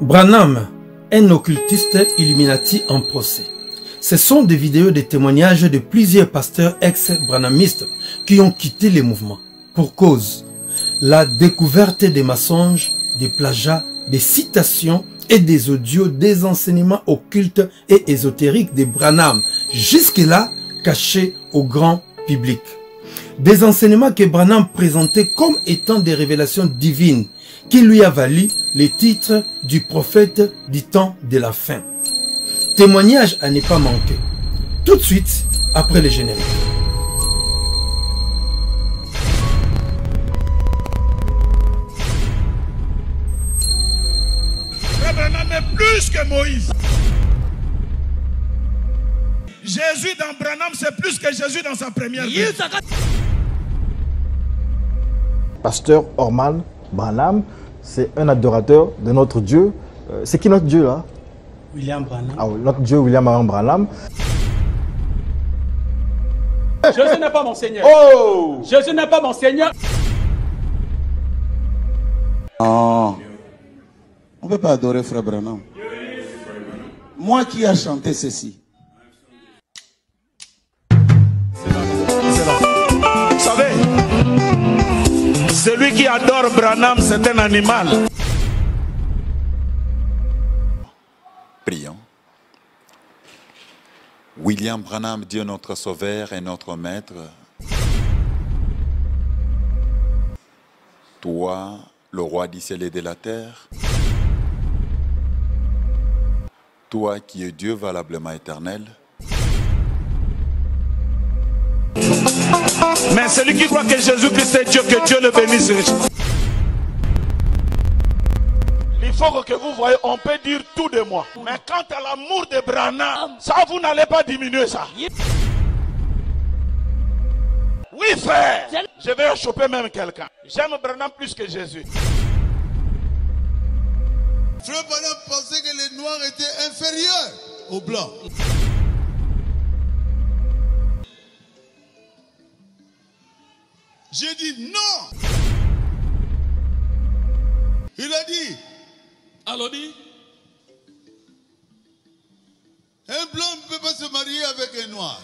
Branham, un occultiste Illuminati en procès. Ce sont des vidéos de témoignages de plusieurs pasteurs ex-branhamistes qui ont quitté les mouvements. Pour cause, la découverte des massonges, des plagiats, des citations et des audios des enseignements occultes et ésotériques de Branham, jusque-là cachés au grand public. Des enseignements que Branham présentait comme étant des révélations divines qui lui a valu le titre du prophète du temps de la fin. Témoignage à ne pas manquer. Tout de suite après le générique. plus que Moïse. Jésus dans Branham, c'est plus que Jésus dans sa première vie. Pasteur Ormal. Branham, c'est un adorateur de notre Dieu. Euh, c'est qui notre Dieu là William Branham. Ah, oui, notre Dieu, William Branham. Jésus n'est pas mon Seigneur. Oh Jésus n'est pas mon Seigneur. Oh. On ne peut pas adorer Frère Branham. Moi qui ai chanté ceci, Celui qui adore Branham, c'est un animal. Prions. William Branham, Dieu notre Sauveur et notre Maître, toi, le roi du ciel et de la terre, toi qui es Dieu valablement éternel, Mais celui qui croit que Jésus-Christ est Dieu, que Dieu le bénisse Il faut que vous voyez, on peut dire tout de moi. Mais quant à l'amour de Branham, ça, vous n'allez pas diminuer ça. Oui, frère, je vais choper même quelqu'un. J'aime Branham plus que Jésus. Frère Branham pensait que les noirs étaient inférieurs aux blancs. J'ai dit non. Il a dit. Alors dit. Un blanc ne peut pas se marier avec un noir.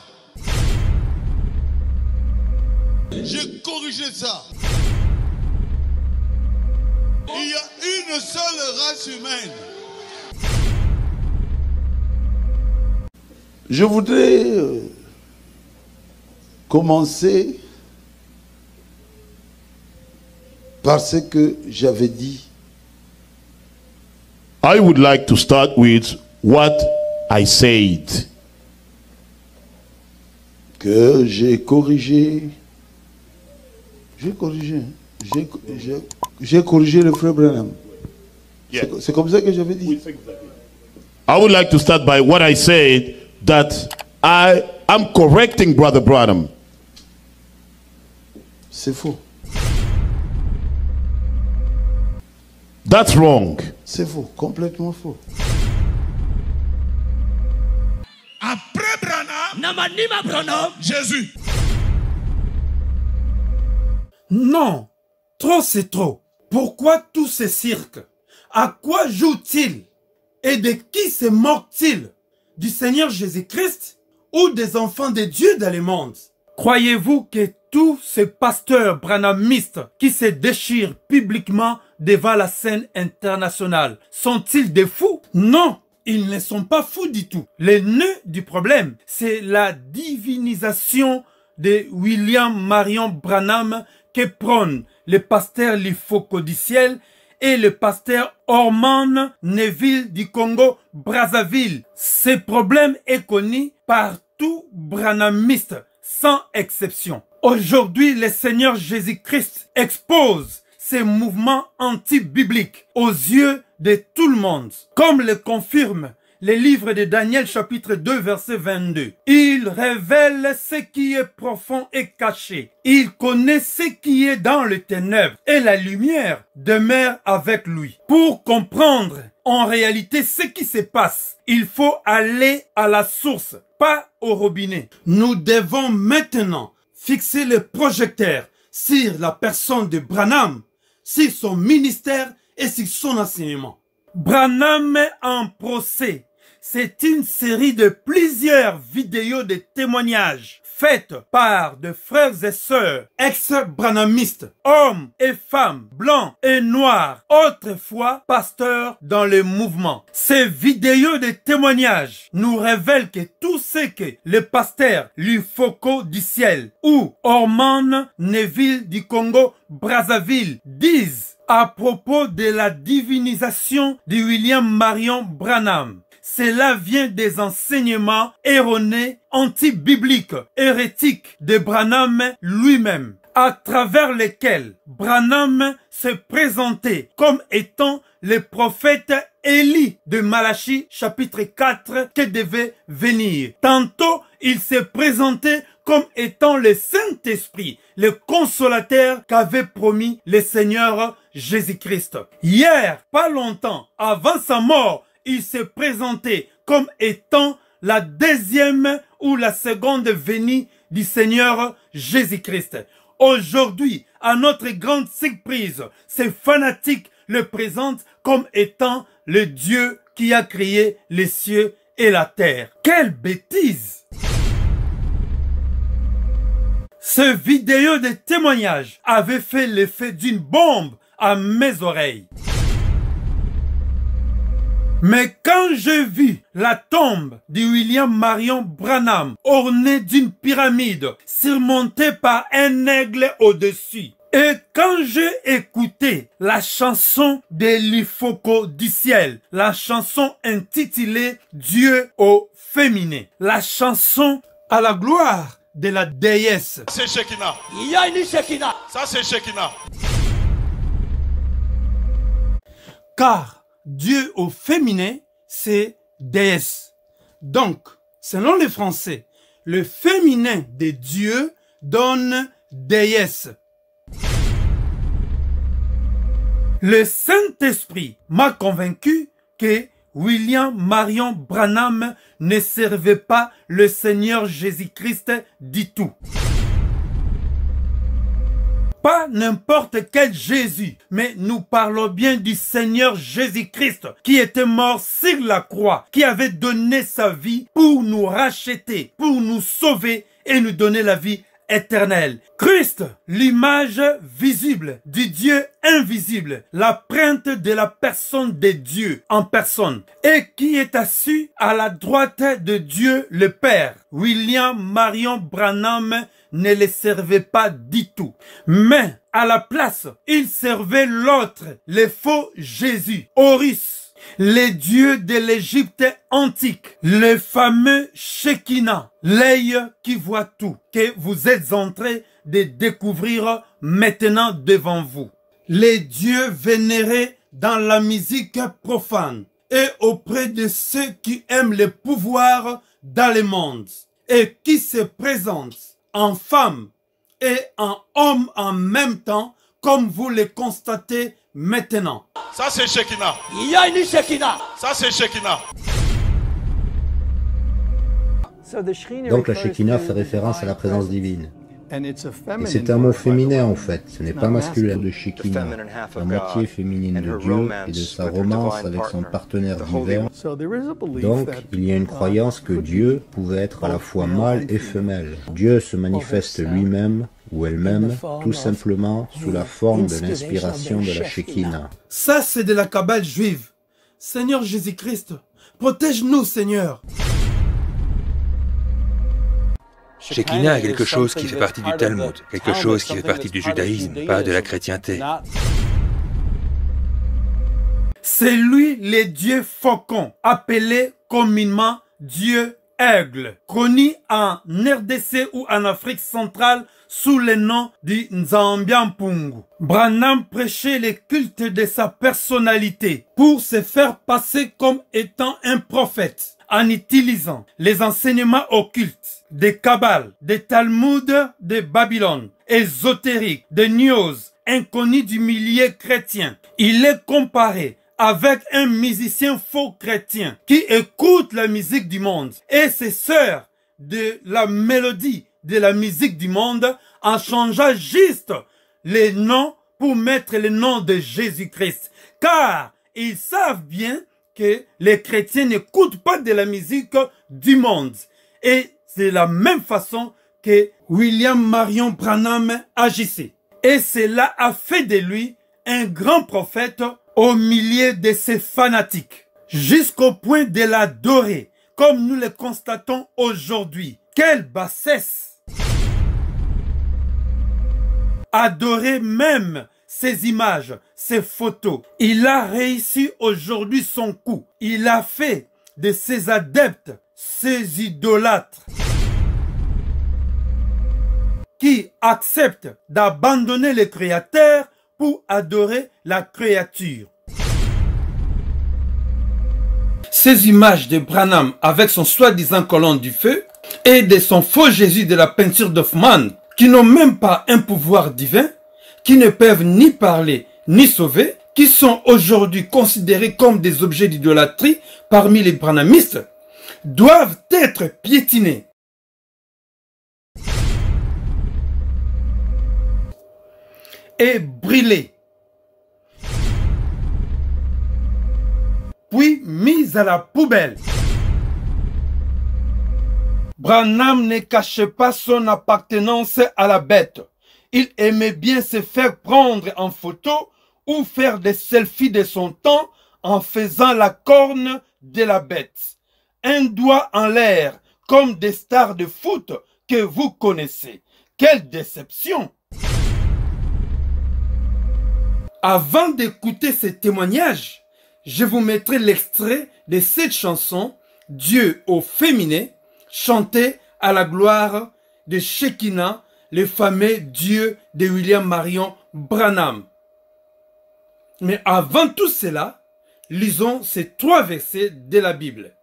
J'ai corrigé ça. Il y a une seule race humaine. Je voudrais euh, commencer Parce que j'avais dit. I would like to start with what I said. Que j'ai corrigé. J'ai corrigé. J'ai corrigé le frère Branham. C'est comme ça que j'avais dit. I would like to start by what I said that I am correcting Brother Branham. C'est faux. That's wrong. C'est faux, complètement faux. Après Branham, Jésus. Non, trop c'est trop. Pourquoi tous ces cirques À quoi jouent-ils Et de qui se moquent-ils Du Seigneur Jésus-Christ ou des enfants de Dieu dans le monde Croyez-vous que tous ces pasteurs branamistes qui se déchirent publiquement devant la scène internationale, sont-ils des fous Non, ils ne sont pas fous du tout. Le nœud du problème, c'est la divinisation de William Marion Branham que prônent le pasteur l'ifo Codiciel et le pasteur Orman Neville du Congo Brazzaville. Ce problème est connu par tous branamistes, sans exception. Aujourd'hui, le Seigneur Jésus-Christ expose ces mouvements anti-bibliques aux yeux de tout le monde, comme le confirme les livres de Daniel chapitre 2 verset 22. Il révèle ce qui est profond et caché. Il connaît ce qui est dans les ténèbres et la lumière demeure avec lui. Pour comprendre en réalité ce qui se passe, il faut aller à la source, pas au robinet. Nous devons maintenant fixer le projecteur sur la personne de Branham, sur son ministère et sur son enseignement. Branham est en procès, c'est une série de plusieurs vidéos de témoignages faite par de frères et sœurs ex branamistes hommes et femmes, blancs et noirs, autrefois pasteurs dans le mouvement. Ces vidéos de témoignages nous révèlent que tout ce que le pasteur Lufoko du ciel ou Orman Neville du Congo Brazzaville disent à propos de la divinisation de William Marion Branham. Cela vient des enseignements erronés anti biblique hérétique de Branham lui-même, à travers lesquels Branham se présentait comme étant le prophète Élie de Malachie chapitre 4 qui devait venir. Tantôt, il se présentait comme étant le Saint-Esprit, le consolateur qu'avait promis le Seigneur Jésus-Christ. Hier, pas longtemps, avant sa mort, il se présentait comme étant la deuxième ou la seconde venue du Seigneur Jésus-Christ. Aujourd'hui, à notre grande surprise, ces fanatiques le présentent comme étant le Dieu qui a créé les cieux et la terre. Quelle bêtise Ce vidéo de témoignage avait fait l'effet d'une bombe à mes oreilles. Mais quand j'ai vu la tombe de William Marion Branham ornée d'une pyramide surmontée par un aigle au-dessus, et quand j'ai écouté la chanson de Lifoco du ciel, la chanson intitulée Dieu au féminin, la chanson à la gloire de la déesse. C'est Shekinah. Il Ça c'est Shekinah. Car Dieu au féminin, c'est déesse. Donc, selon les Français, le féminin des dieux donne déesse. Le Saint-Esprit m'a convaincu que William Marion Branham ne servait pas le Seigneur Jésus-Christ du tout pas n'importe quel Jésus, mais nous parlons bien du Seigneur Jésus-Christ qui était mort sur la croix, qui avait donné sa vie pour nous racheter, pour nous sauver et nous donner la vie éternel. Christ, l'image visible du Dieu invisible, la de la personne de Dieu en personne, et qui est assis à la droite de Dieu le Père. William Marion Branham ne les servait pas du tout. Mais à la place, il servait l'autre, le faux Jésus, Horus les dieux de l'Égypte antique, le fameux Shekinah, l'œil qui voit tout, que vous êtes en train de découvrir maintenant devant vous. Les dieux vénérés dans la musique profane et auprès de ceux qui aiment le pouvoir dans le monde et qui se présentent en femme et en homme en même temps comme vous le constatez maintenant. Ça c'est Shekinah. Il y a une Shekinah. Ça c'est Shekinah. Donc la Shekinah fait référence à la présence divine. Et c'est un mot féminin en fait, ce n'est pas masculin de Shekinah, la moitié féminine de Dieu et de sa romance avec son partenaire divin. Donc il y a une uh, croyance que Dieu pouvait être à la fois mâle et femelle. Dieu se manifeste lui-même ou elle-même, tout simplement sous la forme de l'inspiration de la Shekinah. Ça c'est de la cabale juive. Seigneur Jésus-Christ, protège-nous Seigneur. Shekinah est quelque chose qui fait partie du Talmud, quelque ah, chose qui fait partie du judaïsme, pas de la chrétienté. C'est lui le dieu faucon, appelé communément dieu aigle, connu en RDC ou en Afrique centrale sous le nom du Nzambiampungu. Branham prêchait les cultes de sa personnalité pour se faire passer comme étant un prophète en utilisant les enseignements occultes des cabales, des Talmuds de Babylone, ésotériques, des News, inconnus du millier chrétien. Il est comparé avec un musicien faux chrétien qui écoute la musique du monde et ses sœurs de la mélodie de la musique du monde en changeant juste les noms pour mettre le nom de Jésus-Christ. Car ils savent bien que les chrétiens n'écoutent pas de la musique du monde. Et c'est la même façon que William Marion Branham agissait. Et cela a fait de lui un grand prophète au milieu de ses fanatiques, jusqu'au point de l'adorer, comme nous le constatons aujourd'hui. Quelle bassesse adorer même ses images, ses photos. Il a réussi aujourd'hui son coup. Il a fait de ses adeptes, ses idolâtres, qui acceptent d'abandonner le Créateur pour adorer la créature. Ces images de Branham avec son soi-disant colonne du feu et de son faux Jésus de la peinture d'Offman qui n'ont même pas un pouvoir divin, qui ne peuvent ni parler ni sauver, qui sont aujourd'hui considérés comme des objets d'idolâtrie parmi les branamistes, doivent être piétinés. et brûlés, puis mis à la poubelle. Branham ne cachait pas son appartenance à la bête. Il aimait bien se faire prendre en photo ou faire des selfies de son temps en faisant la corne de la bête. Un doigt en l'air, comme des stars de foot que vous connaissez. Quelle déception Avant d'écouter ces témoignages, je vous mettrai l'extrait de cette chanson Dieu au féminin chanter à la gloire de Shekinah, le fameux Dieu de William Marion Branham. Mais avant tout cela, lisons ces trois versets de la Bible.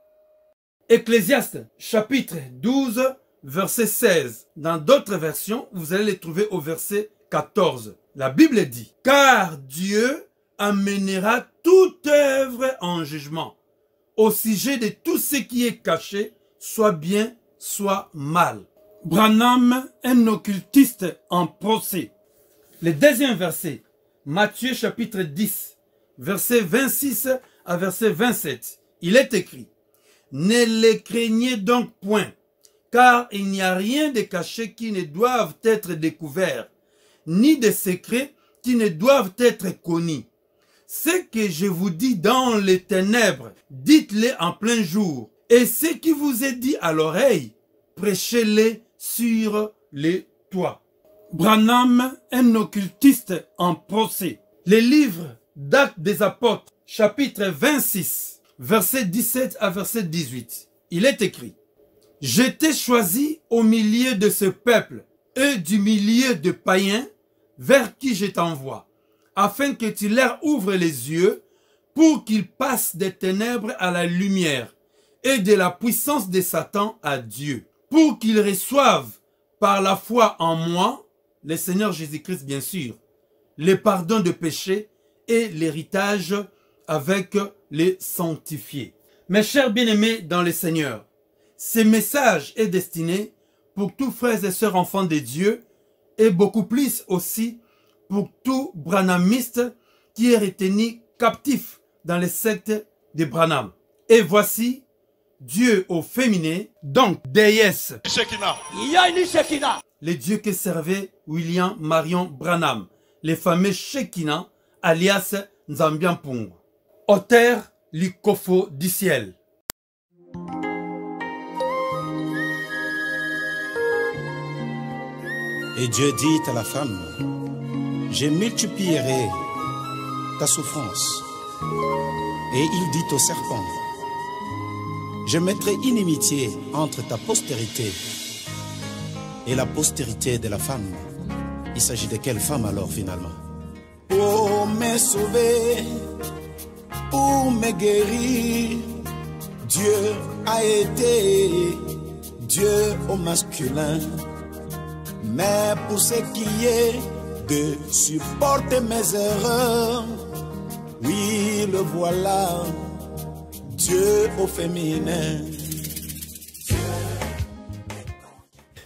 Ecclésiaste chapitre 12, verset 16. Dans d'autres versions, vous allez les trouver au verset 14. La Bible dit, car Dieu amènera toute œuvre en jugement au sujet de tout ce qui est caché soit bien, soit mal. Branham, un occultiste en procès. Le deuxième verset, Matthieu chapitre 10, verset 26 à verset 27. Il est écrit, Ne les craignez donc point, car il n'y a rien de caché qui ne doivent être découvert, ni de secret qui ne doivent être connus. Ce que je vous dis dans les ténèbres, dites-le en plein jour et ce qui vous est dit à l'oreille, prêchez-les sur les toits. Branham, un occultiste en procès. Les livres d'actes des apôtres, chapitre 26, verset 17 à verset 18. Il est écrit, « J'étais choisi au milieu de ce peuple et du milieu de païens vers qui je t'envoie, afin que tu leur ouvres les yeux pour qu'ils passent des ténèbres à la lumière et de la puissance de Satan à Dieu, pour qu'ils reçoivent par la foi en moi, le Seigneur Jésus-Christ bien sûr, les pardons de péchés et l'héritage avec les sanctifiés. Mes chers bien-aimés dans le Seigneur, ce message est destiné pour tous frères et sœurs enfants de Dieu et beaucoup plus aussi pour tout branamiste qui est retenu captif dans les sectes de Branham. Et voici Dieu au féminin, donc déesse. Les dieux que servait William Marion Branham, les fameux Shekinah, alias Nzambiampung. Auteurs, Auteur Likofo du ciel. Et Dieu dit à la femme, je multiplierai ta souffrance. Et il dit au serpent, je mettrai inimitié entre ta postérité et la postérité de la femme. Il s'agit de quelle femme alors finalement Pour me sauver, pour me guérir, Dieu a été Dieu au masculin. Mais pour ce qui est de supporter mes erreurs, oui, le voilà. Dieu au féminin.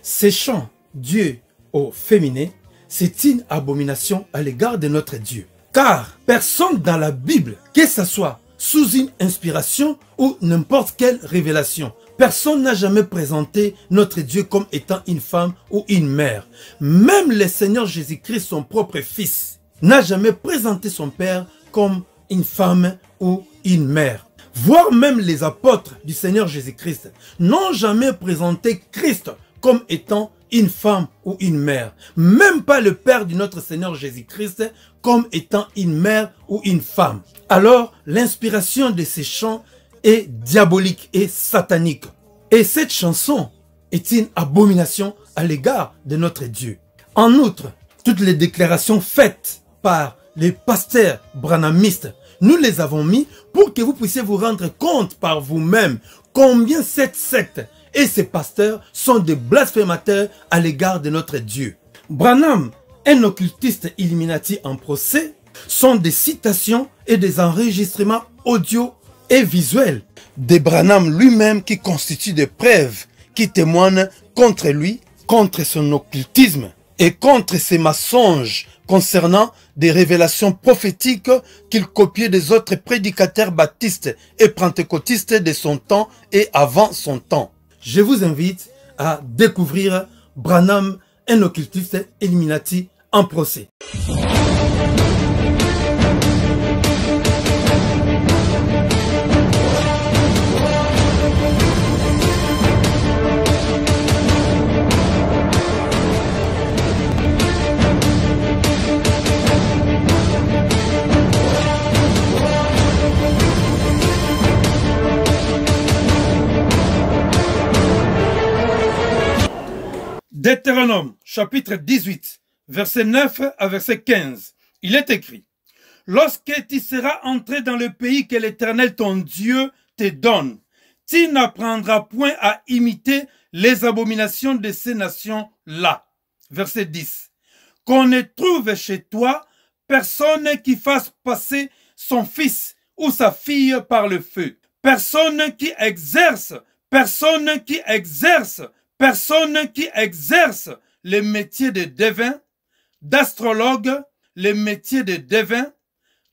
Ces chants, Dieu au féminin, c'est une abomination à l'égard de notre Dieu. Car personne dans la Bible, que ce soit sous une inspiration ou n'importe quelle révélation, Personne n'a jamais présenté notre Dieu comme étant une femme ou une mère. Même le Seigneur Jésus-Christ, son propre fils, n'a jamais présenté son Père comme une femme ou une mère voire même les apôtres du Seigneur Jésus-Christ, n'ont jamais présenté Christ comme étant une femme ou une mère. Même pas le Père de notre Seigneur Jésus-Christ comme étant une mère ou une femme. Alors, l'inspiration de ces chants est diabolique et satanique. Et cette chanson est une abomination à l'égard de notre Dieu. En outre, toutes les déclarations faites par les pasteurs branamistes nous les avons mis pour que vous puissiez vous rendre compte par vous-même combien cette secte et ses pasteurs sont des blasphémateurs à l'égard de notre Dieu. Branham, un occultiste Illuminati en procès, sont des citations et des enregistrements audio et visuels de Branham lui-même qui constituent des preuves qui témoignent contre lui, contre son occultisme et contre ses mensonges concernant des révélations prophétiques qu'il copiait des autres prédicateurs baptistes et pentecôtistes de son temps et avant son temps. Je vous invite à découvrir Branham, un occultiste Illuminati en procès. Deutéronome chapitre 18, verset 9 à verset 15, il est écrit, Lorsque tu seras entré dans le pays que l'Éternel ton Dieu te donne, tu n'apprendras point à imiter les abominations de ces nations-là. Verset 10. Qu'on ne trouve chez toi personne qui fasse passer son fils ou sa fille par le feu. Personne qui exerce, personne qui exerce Personne qui exerce le métier de devin, d'astrologue, le métier de devin,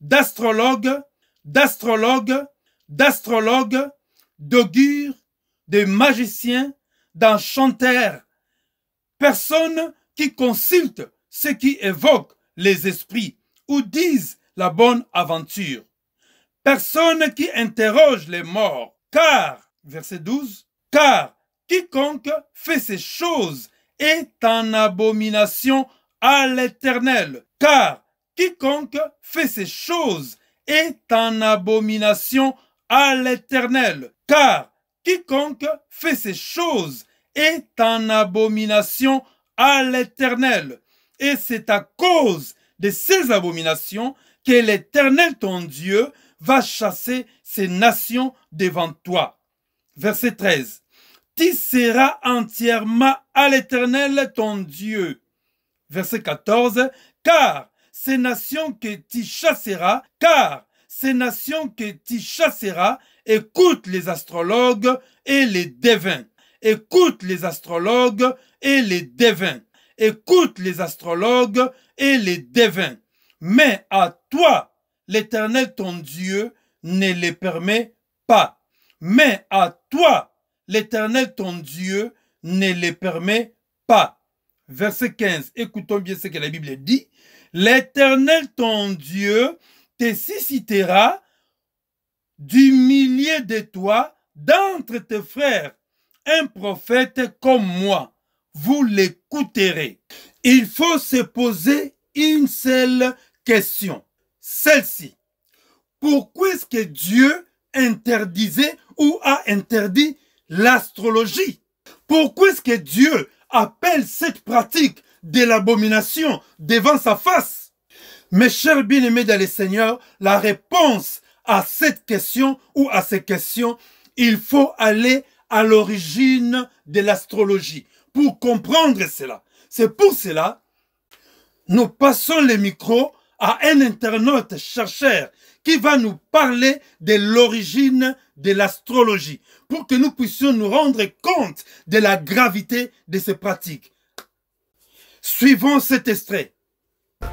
d'astrologue, d'astrologue, d'astrologue, d'augure, de magicien, d'enchanteur. Personne qui consulte ceux qui évoquent les esprits ou disent la bonne aventure. Personne qui interroge les morts, car, verset 12, car Quiconque fait ces choses est en abomination à l'Éternel, car quiconque fait ces choses est en abomination à l'Éternel, car quiconque fait ces choses est en abomination à l'Éternel. Et c'est à cause de ces abominations que l'Éternel ton Dieu va chasser ces nations devant toi. Verset 13 tu seras entièrement à l'Éternel ton Dieu. Verset 14, car ces nations que tu chasseras, car ces nations que tu chasseras, écoute les astrologues et les devins. Écoute les astrologues et les devins. Écoute les astrologues et les devins. Mais à toi, l'Éternel ton Dieu ne les permet pas. Mais à toi, l'Éternel ton Dieu ne les permet pas. Verset 15, écoutons bien ce que la Bible dit. L'Éternel ton Dieu te suscitera du milieu de toi, d'entre tes frères, un prophète comme moi. Vous l'écouterez. Il faut se poser une seule question, celle-ci. Pourquoi est-ce que Dieu interdisait ou a interdit l'astrologie. Pourquoi est-ce que Dieu appelle cette pratique de l'abomination devant sa face Mes chers bien-aimés dans le Seigneur, la réponse à cette question ou à ces questions, il faut aller à l'origine de l'astrologie pour comprendre cela. C'est pour cela, nous passons les micros à un internaute chercheur qui va nous parler de l'origine de l'astrologie pour que nous puissions nous rendre compte de la gravité de ces pratiques. Suivons cet extrait.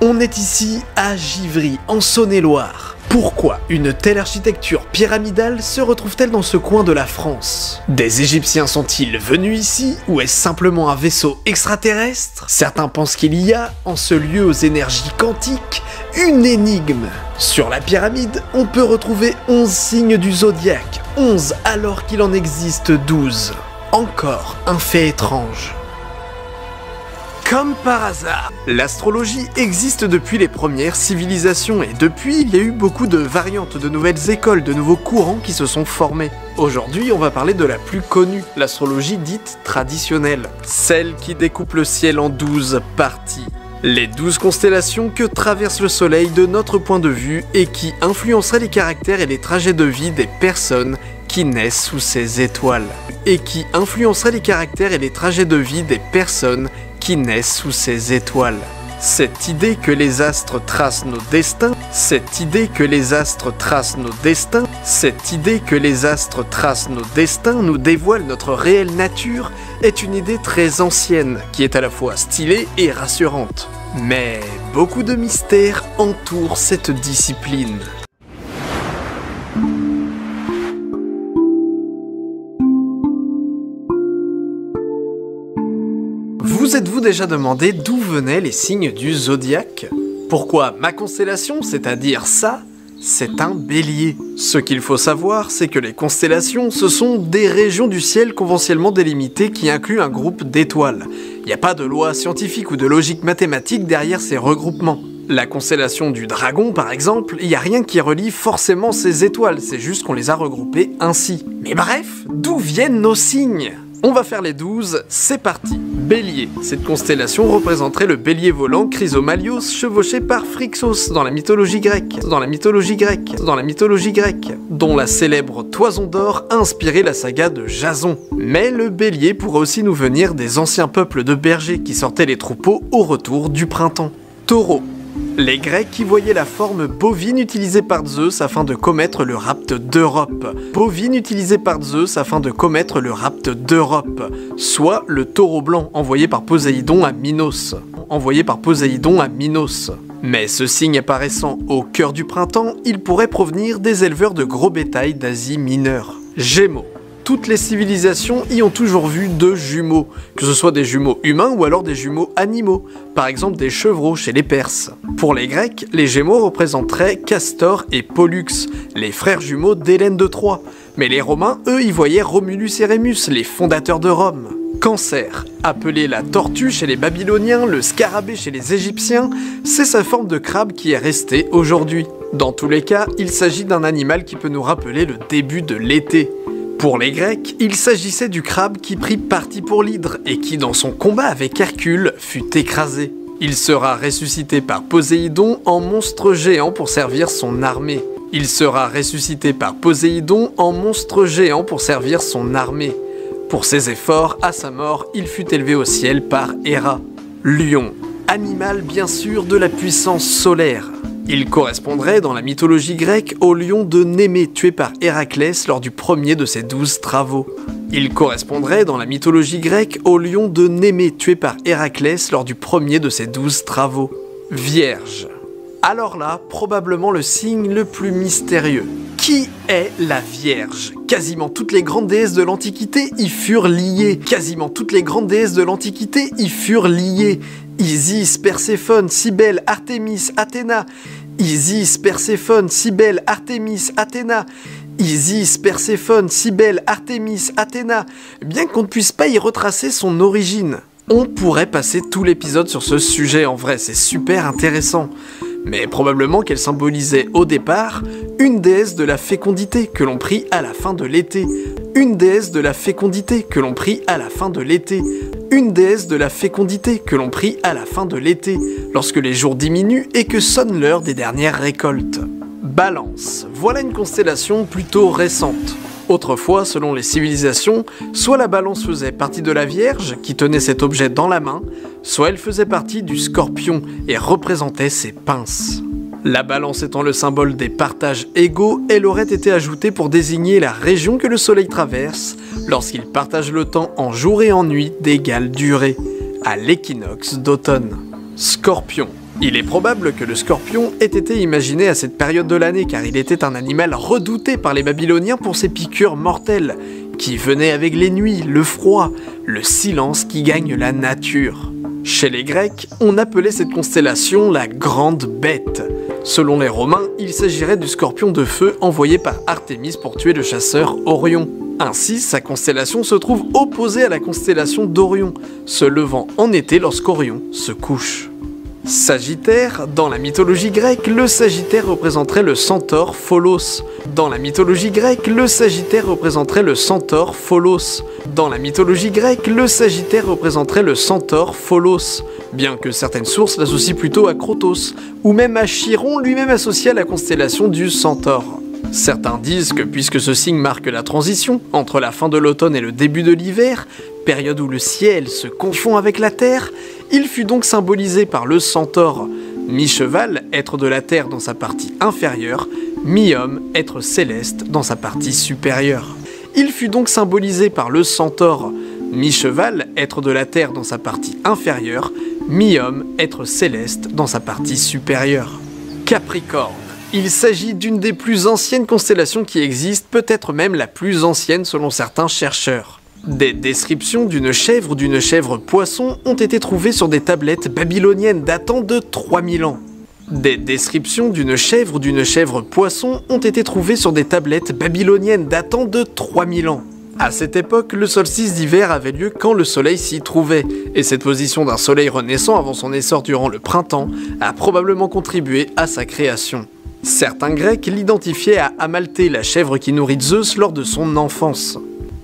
On est ici à Givry, en Saône-et-Loire. Pourquoi une telle architecture pyramidale se retrouve-t-elle dans ce coin de la France Des Égyptiens sont-ils venus ici ou est-ce simplement un vaisseau extraterrestre Certains pensent qu'il y a, en ce lieu aux énergies quantiques, une énigme. Sur la pyramide, on peut retrouver 11 signes du zodiaque, 11 alors qu'il en existe 12. Encore un fait étrange. Comme par hasard, l'astrologie existe depuis les premières civilisations et depuis, il y a eu beaucoup de variantes, de nouvelles écoles, de nouveaux courants qui se sont formés. Aujourd'hui, on va parler de la plus connue, l'astrologie dite traditionnelle, celle qui découpe le ciel en 12 parties. Les douze constellations que traverse le Soleil de notre point de vue et qui influenceraient les caractères et les trajets de vie des personnes qui naissent sous ces étoiles. Et qui influenceraient les caractères et les trajets de vie des personnes naissent sous ces étoiles. Cette idée que les astres tracent nos destins, cette idée que les astres tracent nos destins, cette idée que les astres tracent nos destins nous dévoile notre réelle nature est une idée très ancienne qui est à la fois stylée et rassurante. Mais beaucoup de mystères entourent cette discipline. êtes-vous déjà demandé d'où venaient les signes du zodiaque Pourquoi ma constellation, c'est-à-dire ça, c'est un bélier Ce qu'il faut savoir, c'est que les constellations, ce sont des régions du ciel conventionnellement délimitées qui incluent un groupe d'étoiles. Il n'y a pas de loi scientifique ou de logique mathématique derrière ces regroupements. La constellation du dragon, par exemple, il n'y a rien qui relie forcément ces étoiles, c'est juste qu'on les a regroupées ainsi. Mais bref, d'où viennent nos signes on va faire les 12, c'est parti Bélier. Cette constellation représenterait le bélier volant Chrysomalios chevauché par Phrixos dans la mythologie grecque, dans la mythologie grecque, dans la mythologie grecque, dont la célèbre toison d'or inspiré la saga de Jason. Mais le bélier pourrait aussi nous venir des anciens peuples de bergers qui sortaient les troupeaux au retour du printemps. Taureau. Les Grecs qui voyaient la forme bovine utilisée par Zeus afin de commettre le rapt d'Europe. Bovine utilisée par Zeus afin de commettre le rapt d'Europe, soit le taureau blanc envoyé par Poséidon à Minos. Envoyé par Poséidon à Minos. Mais ce signe apparaissant au cœur du printemps, il pourrait provenir des éleveurs de gros bétail d'Asie mineure. Gémeaux toutes les civilisations y ont toujours vu deux jumeaux, que ce soit des jumeaux humains ou alors des jumeaux animaux, par exemple des chevreaux chez les Perses. Pour les Grecs, les gémeaux représenteraient Castor et Pollux, les frères jumeaux d'Hélène de Troie, mais les Romains, eux, y voyaient Romulus et Rémus, les fondateurs de Rome. Cancer, appelé la tortue chez les Babyloniens, le scarabée chez les Égyptiens, c'est sa forme de crabe qui est restée aujourd'hui. Dans tous les cas, il s'agit d'un animal qui peut nous rappeler le début de l'été. Pour les Grecs, il s'agissait du crabe qui prit parti pour l'hydre et qui, dans son combat avec Hercule, fut écrasé. Il sera ressuscité par Poséidon en monstre géant pour servir son armée. Il sera ressuscité par Poséidon en monstre géant pour servir son armée. Pour ses efforts, à sa mort, il fut élevé au ciel par Héra. Lion, animal bien sûr de la puissance solaire. Il correspondrait dans la mythologie grecque au lion de Némée tué par Héraclès lors du premier de ses douze travaux. Il correspondrait dans la mythologie grecque au lion de Némée tué par Héraclès lors du premier de ses douze travaux. Vierge. Alors là, probablement le signe le plus mystérieux. Qui est la Vierge Quasiment toutes les grandes déesses de l'Antiquité y furent liées. Quasiment toutes les grandes déesses de l'Antiquité y furent liées. Isis, Perséphone, Cybèle, Artémis, Athéna. Isis, Perséphone, Cybèle, Artémis, Athéna. Isis, Perséphone, Cybèle, Artémis, Athéna. Bien qu'on ne puisse pas y retracer son origine. On pourrait passer tout l'épisode sur ce sujet en vrai, c'est super intéressant mais probablement qu'elle symbolisait au départ une déesse de la fécondité que l'on prie à la fin de l'été, une déesse de la fécondité que l'on prie à la fin de l'été, une déesse de la fécondité que l'on prie à la fin de l'été, lorsque les jours diminuent et que sonne l'heure des dernières récoltes. Balance, voilà une constellation plutôt récente. Autrefois, selon les civilisations, soit la balance faisait partie de la Vierge, qui tenait cet objet dans la main, soit elle faisait partie du scorpion et représentait ses pinces. La balance étant le symbole des partages égaux, elle aurait été ajoutée pour désigner la région que le Soleil traverse lorsqu'il partage le temps en jour et en nuit d'égale durée, à l'équinoxe d'automne. Scorpion. Il est probable que le scorpion ait été imaginé à cette période de l'année car il était un animal redouté par les Babyloniens pour ses piqûres mortelles, qui venaient avec les nuits, le froid, le silence qui gagne la nature. Chez les Grecs, on appelait cette constellation la Grande Bête. Selon les Romains, il s'agirait du scorpion de feu envoyé par Artémis pour tuer le chasseur Orion. Ainsi, sa constellation se trouve opposée à la constellation d'Orion, se levant en été lorsqu'Orion se couche. Sagittaire, dans la mythologie grecque, le Sagittaire représenterait le centaure Pholos. Dans la mythologie grecque, le Sagittaire représenterait le centaure Pholos. Dans la mythologie grecque, le Sagittaire représenterait le centaure Pholos, bien que certaines sources l'associent plutôt à Crotos, ou même à Chiron, lui-même associé à la constellation du centaure. Certains disent que puisque ce signe marque la transition entre la fin de l'automne et le début de l'hiver, période où le ciel se confond avec la terre, il fut donc symbolisé par le centaure, mi-cheval, être de la terre dans sa partie inférieure, mi-homme, être céleste dans sa partie supérieure. Il fut donc symbolisé par le centaure, mi-cheval, être de la terre dans sa partie inférieure, mi-homme, être céleste dans sa partie supérieure. Capricorne. Il s'agit d'une des plus anciennes constellations qui existent, peut-être même la plus ancienne selon certains chercheurs. Des descriptions d'une chèvre ou d'une chèvre poisson ont été trouvées sur des tablettes babyloniennes datant de 3000 ans. Des descriptions d'une chèvre d'une chèvre poisson ont été trouvées sur des tablettes babyloniennes datant de 3000 ans. À cette époque, le solstice d'hiver avait lieu quand le soleil s'y trouvait, et cette position d'un soleil renaissant avant son essor durant le printemps a probablement contribué à sa création. Certains Grecs l'identifiaient à Amalthée, la chèvre qui nourrit Zeus lors de son enfance.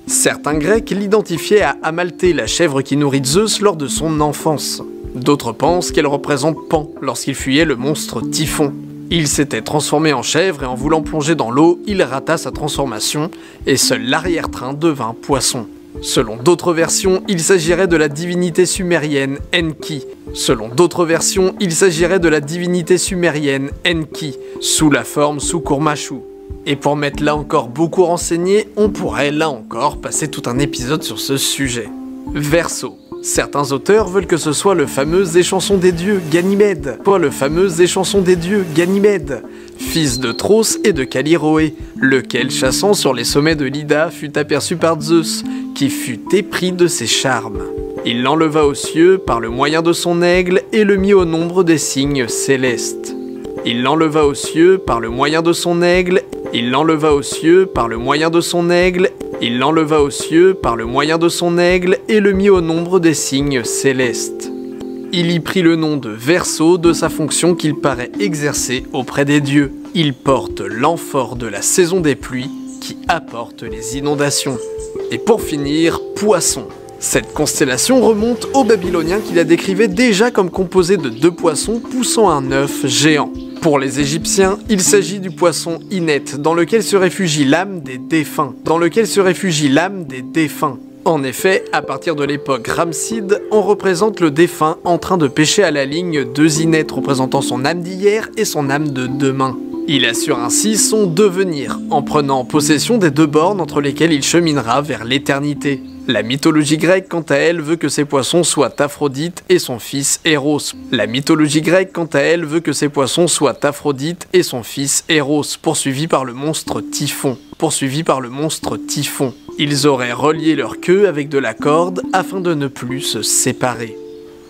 Certains Grecs l'identifiaient à Amalthée, la chèvre qui nourrit Zeus lors de son enfance. D'autres pensent qu'elle représente Pan lorsqu'il fuyait le monstre Typhon. Il s'était transformé en chèvre et en voulant plonger dans l'eau, il rata sa transformation et seul l'arrière-train devint poisson. Selon d'autres versions, il s'agirait de la divinité sumérienne Enki. Selon d'autres versions, il s'agirait de la divinité sumérienne Enki, sous la forme Sukurmashu. Et pour mettre là encore beaucoup renseigné, on pourrait là encore passer tout un épisode sur ce sujet. Verso. Certains auteurs veulent que ce soit le fameux échanson des dieux, Ganymède, pas le fameux échanson des dieux, Ganymède, fils de Tros et de Caliroé, lequel chassant sur les sommets de l'Ida fut aperçu par Zeus, qui fut épris de ses charmes. Il l'enleva aux cieux par le moyen de son aigle et le mit au nombre des signes célestes. Il l'enleva aux cieux par le moyen de son aigle, il l'enleva aux cieux par le moyen de son aigle, il l'enleva aux cieux par le moyen de son aigle et le mit au nombre des signes célestes. Il y prit le nom de Verseau de sa fonction qu'il paraît exercer auprès des dieux. Il porte l'amphore de la saison des pluies qui apporte les inondations. Et pour finir, Poisson. Cette constellation remonte aux Babyloniens qui la décrivaient déjà comme composée de deux poissons poussant un œuf géant. Pour les Égyptiens, il s'agit du poisson Inet, dans lequel se réfugie l'âme des défunts. Dans lequel se réfugie l'âme des défunts. En effet, à partir de l'époque Ramside, on représente le défunt en train de pêcher à la ligne deux inettes représentant son âme d'hier et son âme de demain. Il assure ainsi son devenir en prenant possession des deux bornes entre lesquelles il cheminera vers l'éternité. La mythologie grecque, quant à elle, veut que ces poissons soient Aphrodite et son fils Eros. La mythologie grecque, quant à elle, veut que ces poissons soient Aphrodite et son fils Héros. poursuivis par le monstre Typhon. Poursuivis par le monstre Typhon. Ils auraient relié leur queue avec de la corde afin de ne plus se séparer.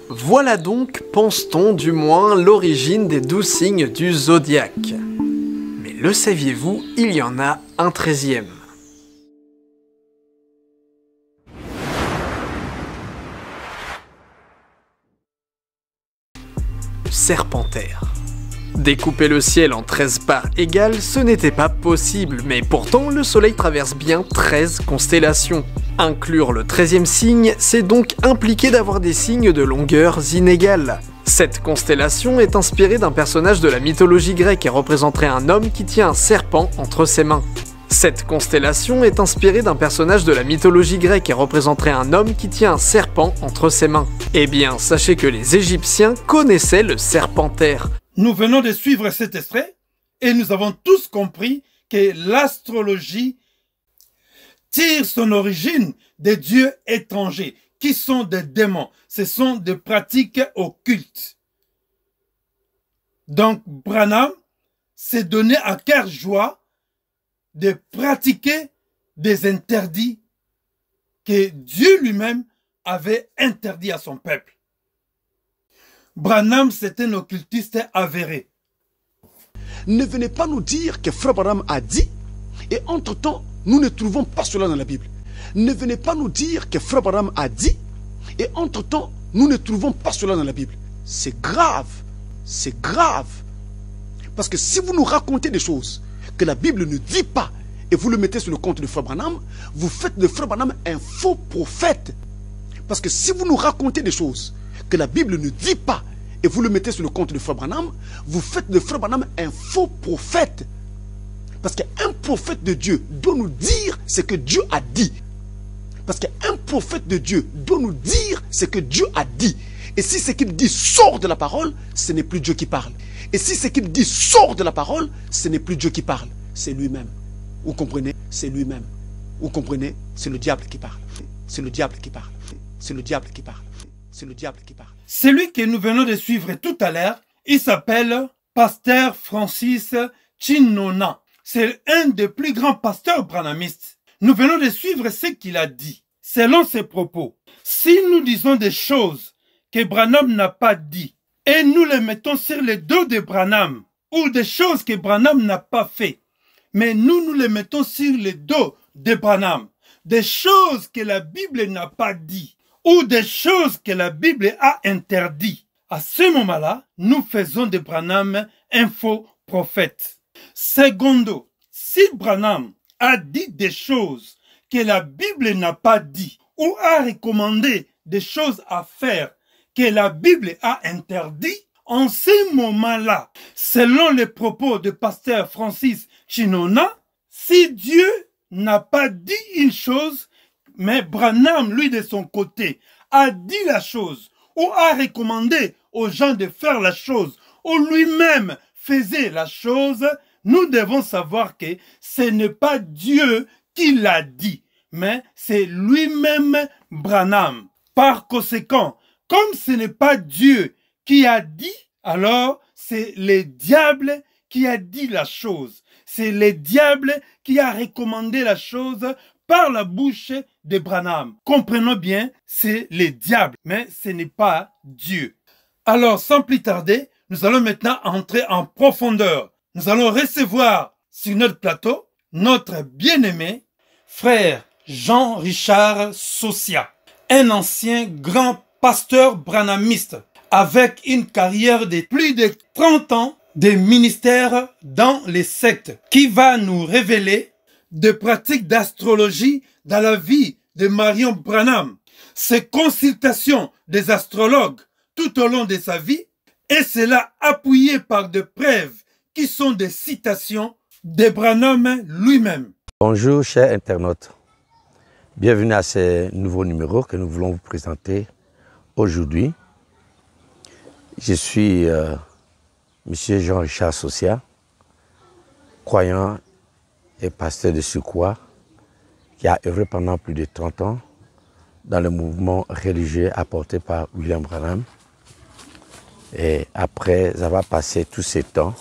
Voilà donc, pense-t-on du moins, l'origine des douze signes du zodiaque. Mais le saviez-vous, il y en a un treizième. serpentaire. Découper le ciel en 13 parts égales, ce n'était pas possible, mais pourtant le Soleil traverse bien 13 constellations. Inclure le 13e signe, c'est donc impliquer d'avoir des signes de longueurs inégales. Cette constellation est inspirée d'un personnage de la mythologie grecque et représenterait un homme qui tient un serpent entre ses mains. Cette constellation est inspirée d'un personnage de la mythologie grecque et représenterait un homme qui tient un serpent entre ses mains. Eh bien, sachez que les Égyptiens connaissaient le serpentaire. Nous venons de suivre cet extrait et nous avons tous compris que l'astrologie tire son origine des dieux étrangers, qui sont des démons. Ce sont des pratiques occultes. Donc, Branham s'est donné à cœur joie de pratiquer des interdits que Dieu lui-même avait interdits à son peuple. Branham, c'était un occultiste avéré. Ne venez pas nous dire que Frère Branham a dit, et entre-temps, nous ne trouvons pas cela dans la Bible. Ne venez pas nous dire que Frère Branham a dit, et entre-temps, nous ne trouvons pas cela dans la Bible. C'est grave, c'est grave. Parce que si vous nous racontez des choses que la Bible ne dit pas, et vous le mettez sur le compte de fabranam vous faites de fabranam un faux prophète. Parce que si vous nous racontez des choses que la Bible ne dit pas, et vous le mettez sur le compte de fabranam vous faites de Frère un faux prophète. Parce qu'un prophète de Dieu doit nous dire ce que Dieu a dit. Parce qu'un prophète de Dieu doit nous dire ce que Dieu a dit. Et si ce qu'il dit sort de la parole, ce n'est plus Dieu qui parle. Et si ce qu'il dit sort de la parole, ce n'est plus Dieu qui parle, c'est lui-même. Vous comprenez C'est lui-même. Vous comprenez C'est le diable qui parle. C'est le diable qui parle. C'est le diable qui parle. C'est le diable qui parle. Celui que nous venons de suivre tout à l'heure, il s'appelle Pasteur Francis Chinona. C'est un des plus grands pasteurs branamistes. Nous venons de suivre ce qu'il a dit. Selon ses propos, si nous disons des choses que Branham n'a pas dit, et nous les mettons sur le dos de Branham ou des choses que Branham n'a pas fait. Mais nous, nous les mettons sur le dos de Branham. Des choses que la Bible n'a pas dit ou des choses que la Bible a interdit. À ce moment-là, nous faisons de Branham un faux prophète. Secondo, si Branham a dit des choses que la Bible n'a pas dit ou a recommandé des choses à faire que la Bible a interdit, en ces moments-là, selon les propos de pasteur Francis Chinona, si Dieu n'a pas dit une chose, mais Branham, lui, de son côté, a dit la chose, ou a recommandé aux gens de faire la chose, ou lui-même faisait la chose, nous devons savoir que ce n'est pas Dieu qui l'a dit, mais c'est lui-même Branham. Par conséquent, comme ce n'est pas Dieu qui a dit, alors c'est le diable qui a dit la chose. C'est le diable qui a recommandé la chose par la bouche de Branham. Comprenons bien, c'est le diable, mais ce n'est pas Dieu. Alors, sans plus tarder, nous allons maintenant entrer en profondeur. Nous allons recevoir sur notre plateau notre bien-aimé frère Jean-Richard Socia, un ancien grand pasteur branhamiste avec une carrière de plus de 30 ans de ministère dans les sectes qui va nous révéler des pratiques d'astrologie dans la vie de Marion Branham, ses consultations des astrologues tout au long de sa vie et cela appuyé par des preuves qui sont des citations de Branham lui-même. Bonjour chers internautes, bienvenue à ce nouveau numéro que nous voulons vous présenter Aujourd'hui, je suis euh, M. Jean-Richard Socia, croyant et pasteur de Sukwa, qui a œuvré pendant plus de 30 ans dans le mouvement religieux apporté par William Branham. Et après avoir passé tous ces temps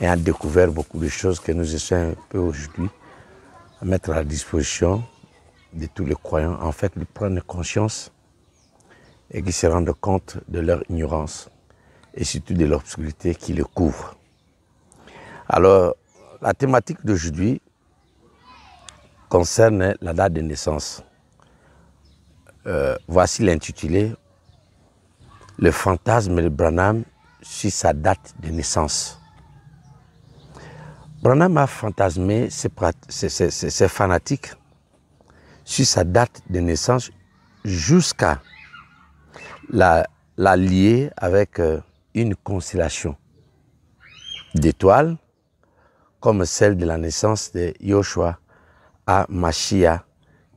et a découvert beaucoup de choses que nous essayons un peu aujourd'hui à mettre à la disposition de tous les croyants, en fait, de prendre conscience et qui se rendent compte de leur ignorance et surtout de l'obscurité qui les couvre. Alors, la thématique d'aujourd'hui concerne la date de naissance. Euh, voici l'intitulé Le fantasme de Branham sur sa date de naissance. Branham a fantasmé ses fanatiques sur sa date de naissance jusqu'à la, lier avec euh, une constellation d'étoiles comme celle de la naissance de Yoshua à Machia,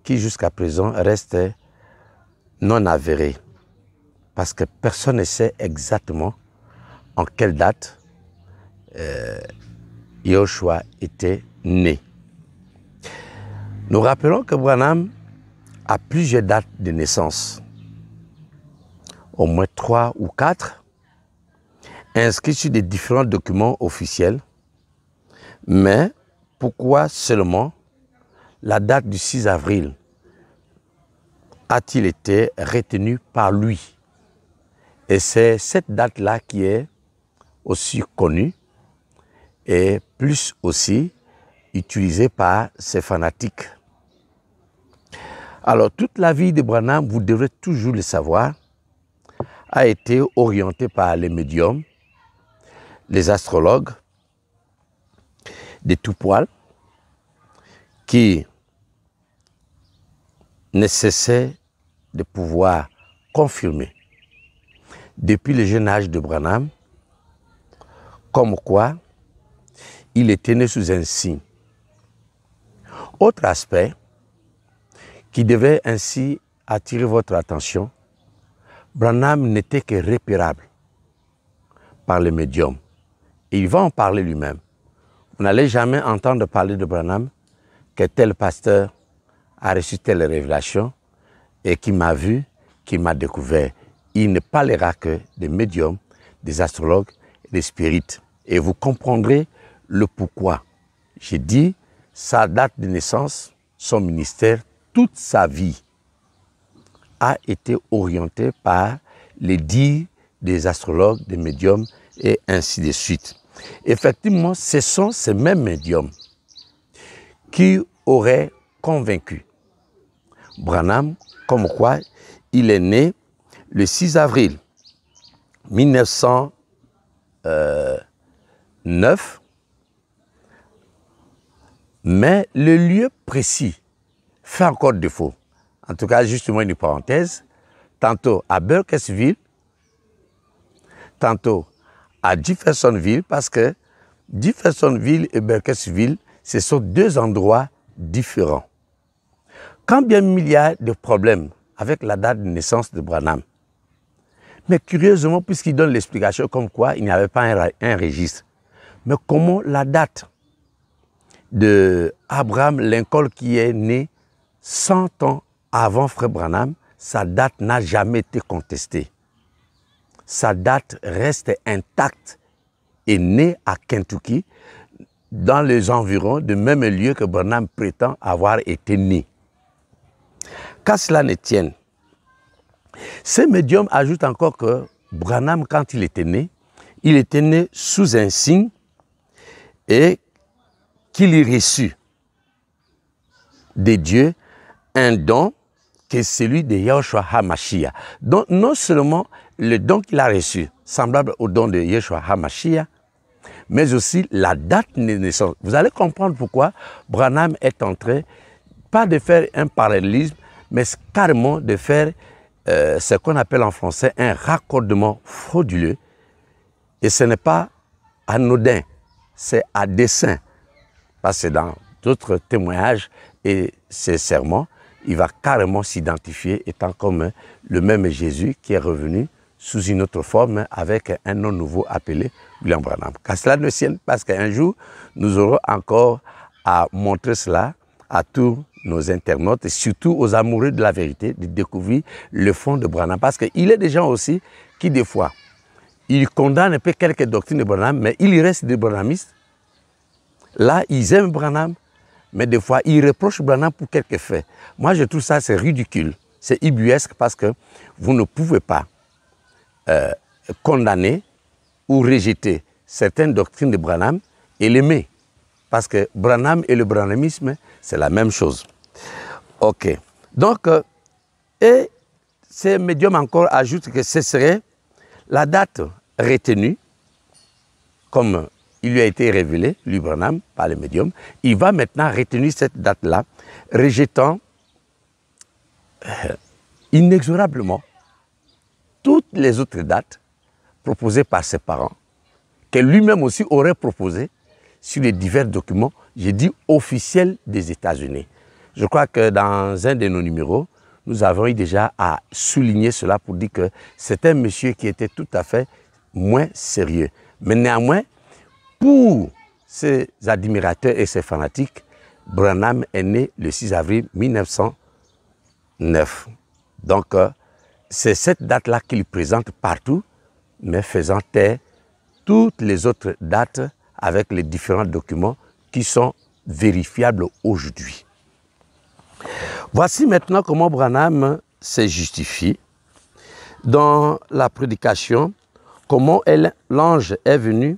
qui jusqu'à présent reste non avérée, parce que personne ne sait exactement en quelle date euh, était né. Nous rappelons que Branham a plusieurs dates de naissance au moins trois ou quatre, inscrits sur des différents documents officiels. Mais pourquoi seulement la date du 6 avril a-t-il été retenue par lui Et c'est cette date-là qui est aussi connue et plus aussi utilisée par ses fanatiques. Alors toute la vie de Branham, vous devrez toujours le savoir, a été orienté par les médiums, les astrologues, des tout poil, qui ne cessaient de pouvoir confirmer depuis le jeune âge de Branham, comme quoi il était né sous un signe. Autre aspect qui devait ainsi attirer votre attention, Branham n'était que repérable par les médiums. Et il va en parler lui-même. Vous n'allez jamais entendre parler de Branham que tel pasteur a reçu telle révélation et qui m'a vu, qui m'a découvert. Il ne parlera que des médiums, des astrologues, des spirites. Et vous comprendrez le pourquoi. J'ai dit sa date de naissance, son ministère, toute sa vie a été orienté par les dires des astrologues, des médiums et ainsi de suite. Effectivement, ce sont ces mêmes médiums qui auraient convaincu Branham comme quoi il est né le 6 avril 1909, euh, mais le lieu précis fait encore défaut. En tout cas, justement une parenthèse, tantôt à Burkesville, tantôt à Jeffersonville, parce que Jeffersonville et Burkesville, ce sont deux endroits différents. Quand bien il y a des problèmes avec la date de naissance de Branham, mais curieusement, puisqu'il donne l'explication comme quoi il n'y avait pas un, registre, mais comment la date de Abraham Lincoln qui est né 100 ans avant Frère Branham, sa date n'a jamais été contestée. Sa date reste intacte et née à Kentucky, dans les environs du même lieu que Branham prétend avoir été né. Qu'à cela ne tienne, ce médium ajoute encore que Branham, quand il était né, il était né sous un signe et qu'il y reçut des dieux un don que celui de Yahushua HaMashiach. Donc, non seulement le don qu'il a reçu, semblable au don de Yahushua HaMashiach, mais aussi la date de naissance. Vous allez comprendre pourquoi Branham est entré, pas de faire un parallélisme, mais carrément de faire euh, ce qu'on appelle en français un raccordement frauduleux. Et ce n'est pas anodin, c'est à dessein. Parce que dans d'autres témoignages et ces sermons, il va carrément s'identifier étant comme le même Jésus qui est revenu sous une autre forme avec un nom nouveau appelé William Branham. Car cela ne sienne, parce qu'un jour, nous aurons encore à montrer cela à tous nos internautes, et surtout aux amoureux de la vérité, de découvrir le fond de Branham. Parce qu'il y a des gens aussi qui, des fois, ils condamnent un peu quelques doctrines de Branham, mais ils restent des Branhamistes. Là, ils aiment Branham, mais des fois, il reproche Branham pour quelques faits. Moi, je trouve ça, c'est ridicule. C'est ibuesque parce que vous ne pouvez pas euh, condamner ou rejeter certaines doctrines de Branham et l'aimer. Parce que Branham et le branhamisme, c'est la même chose. OK. Donc, euh, et ces médiums encore ajoutent que ce serait la date retenue comme il lui a été révélé, lui Branham, par le médium, il va maintenant retenir cette date-là, rejetant euh, inexorablement toutes les autres dates proposées par ses parents, que lui-même aussi aurait proposées sur les divers documents, j'ai dit officiels des États-Unis. Je crois que dans un de nos numéros, nous avons eu déjà à souligner cela pour dire que c'était un monsieur qui était tout à fait moins sérieux. Mais néanmoins, pour ses admirateurs et ses fanatiques, Branham est né le 6 avril 1909. Donc, euh, c'est cette date-là qu'il présente partout, mais faisant taire toutes les autres dates avec les différents documents qui sont vérifiables aujourd'hui. Voici maintenant comment Branham s'est justifié dans la prédication, comment l'ange est venu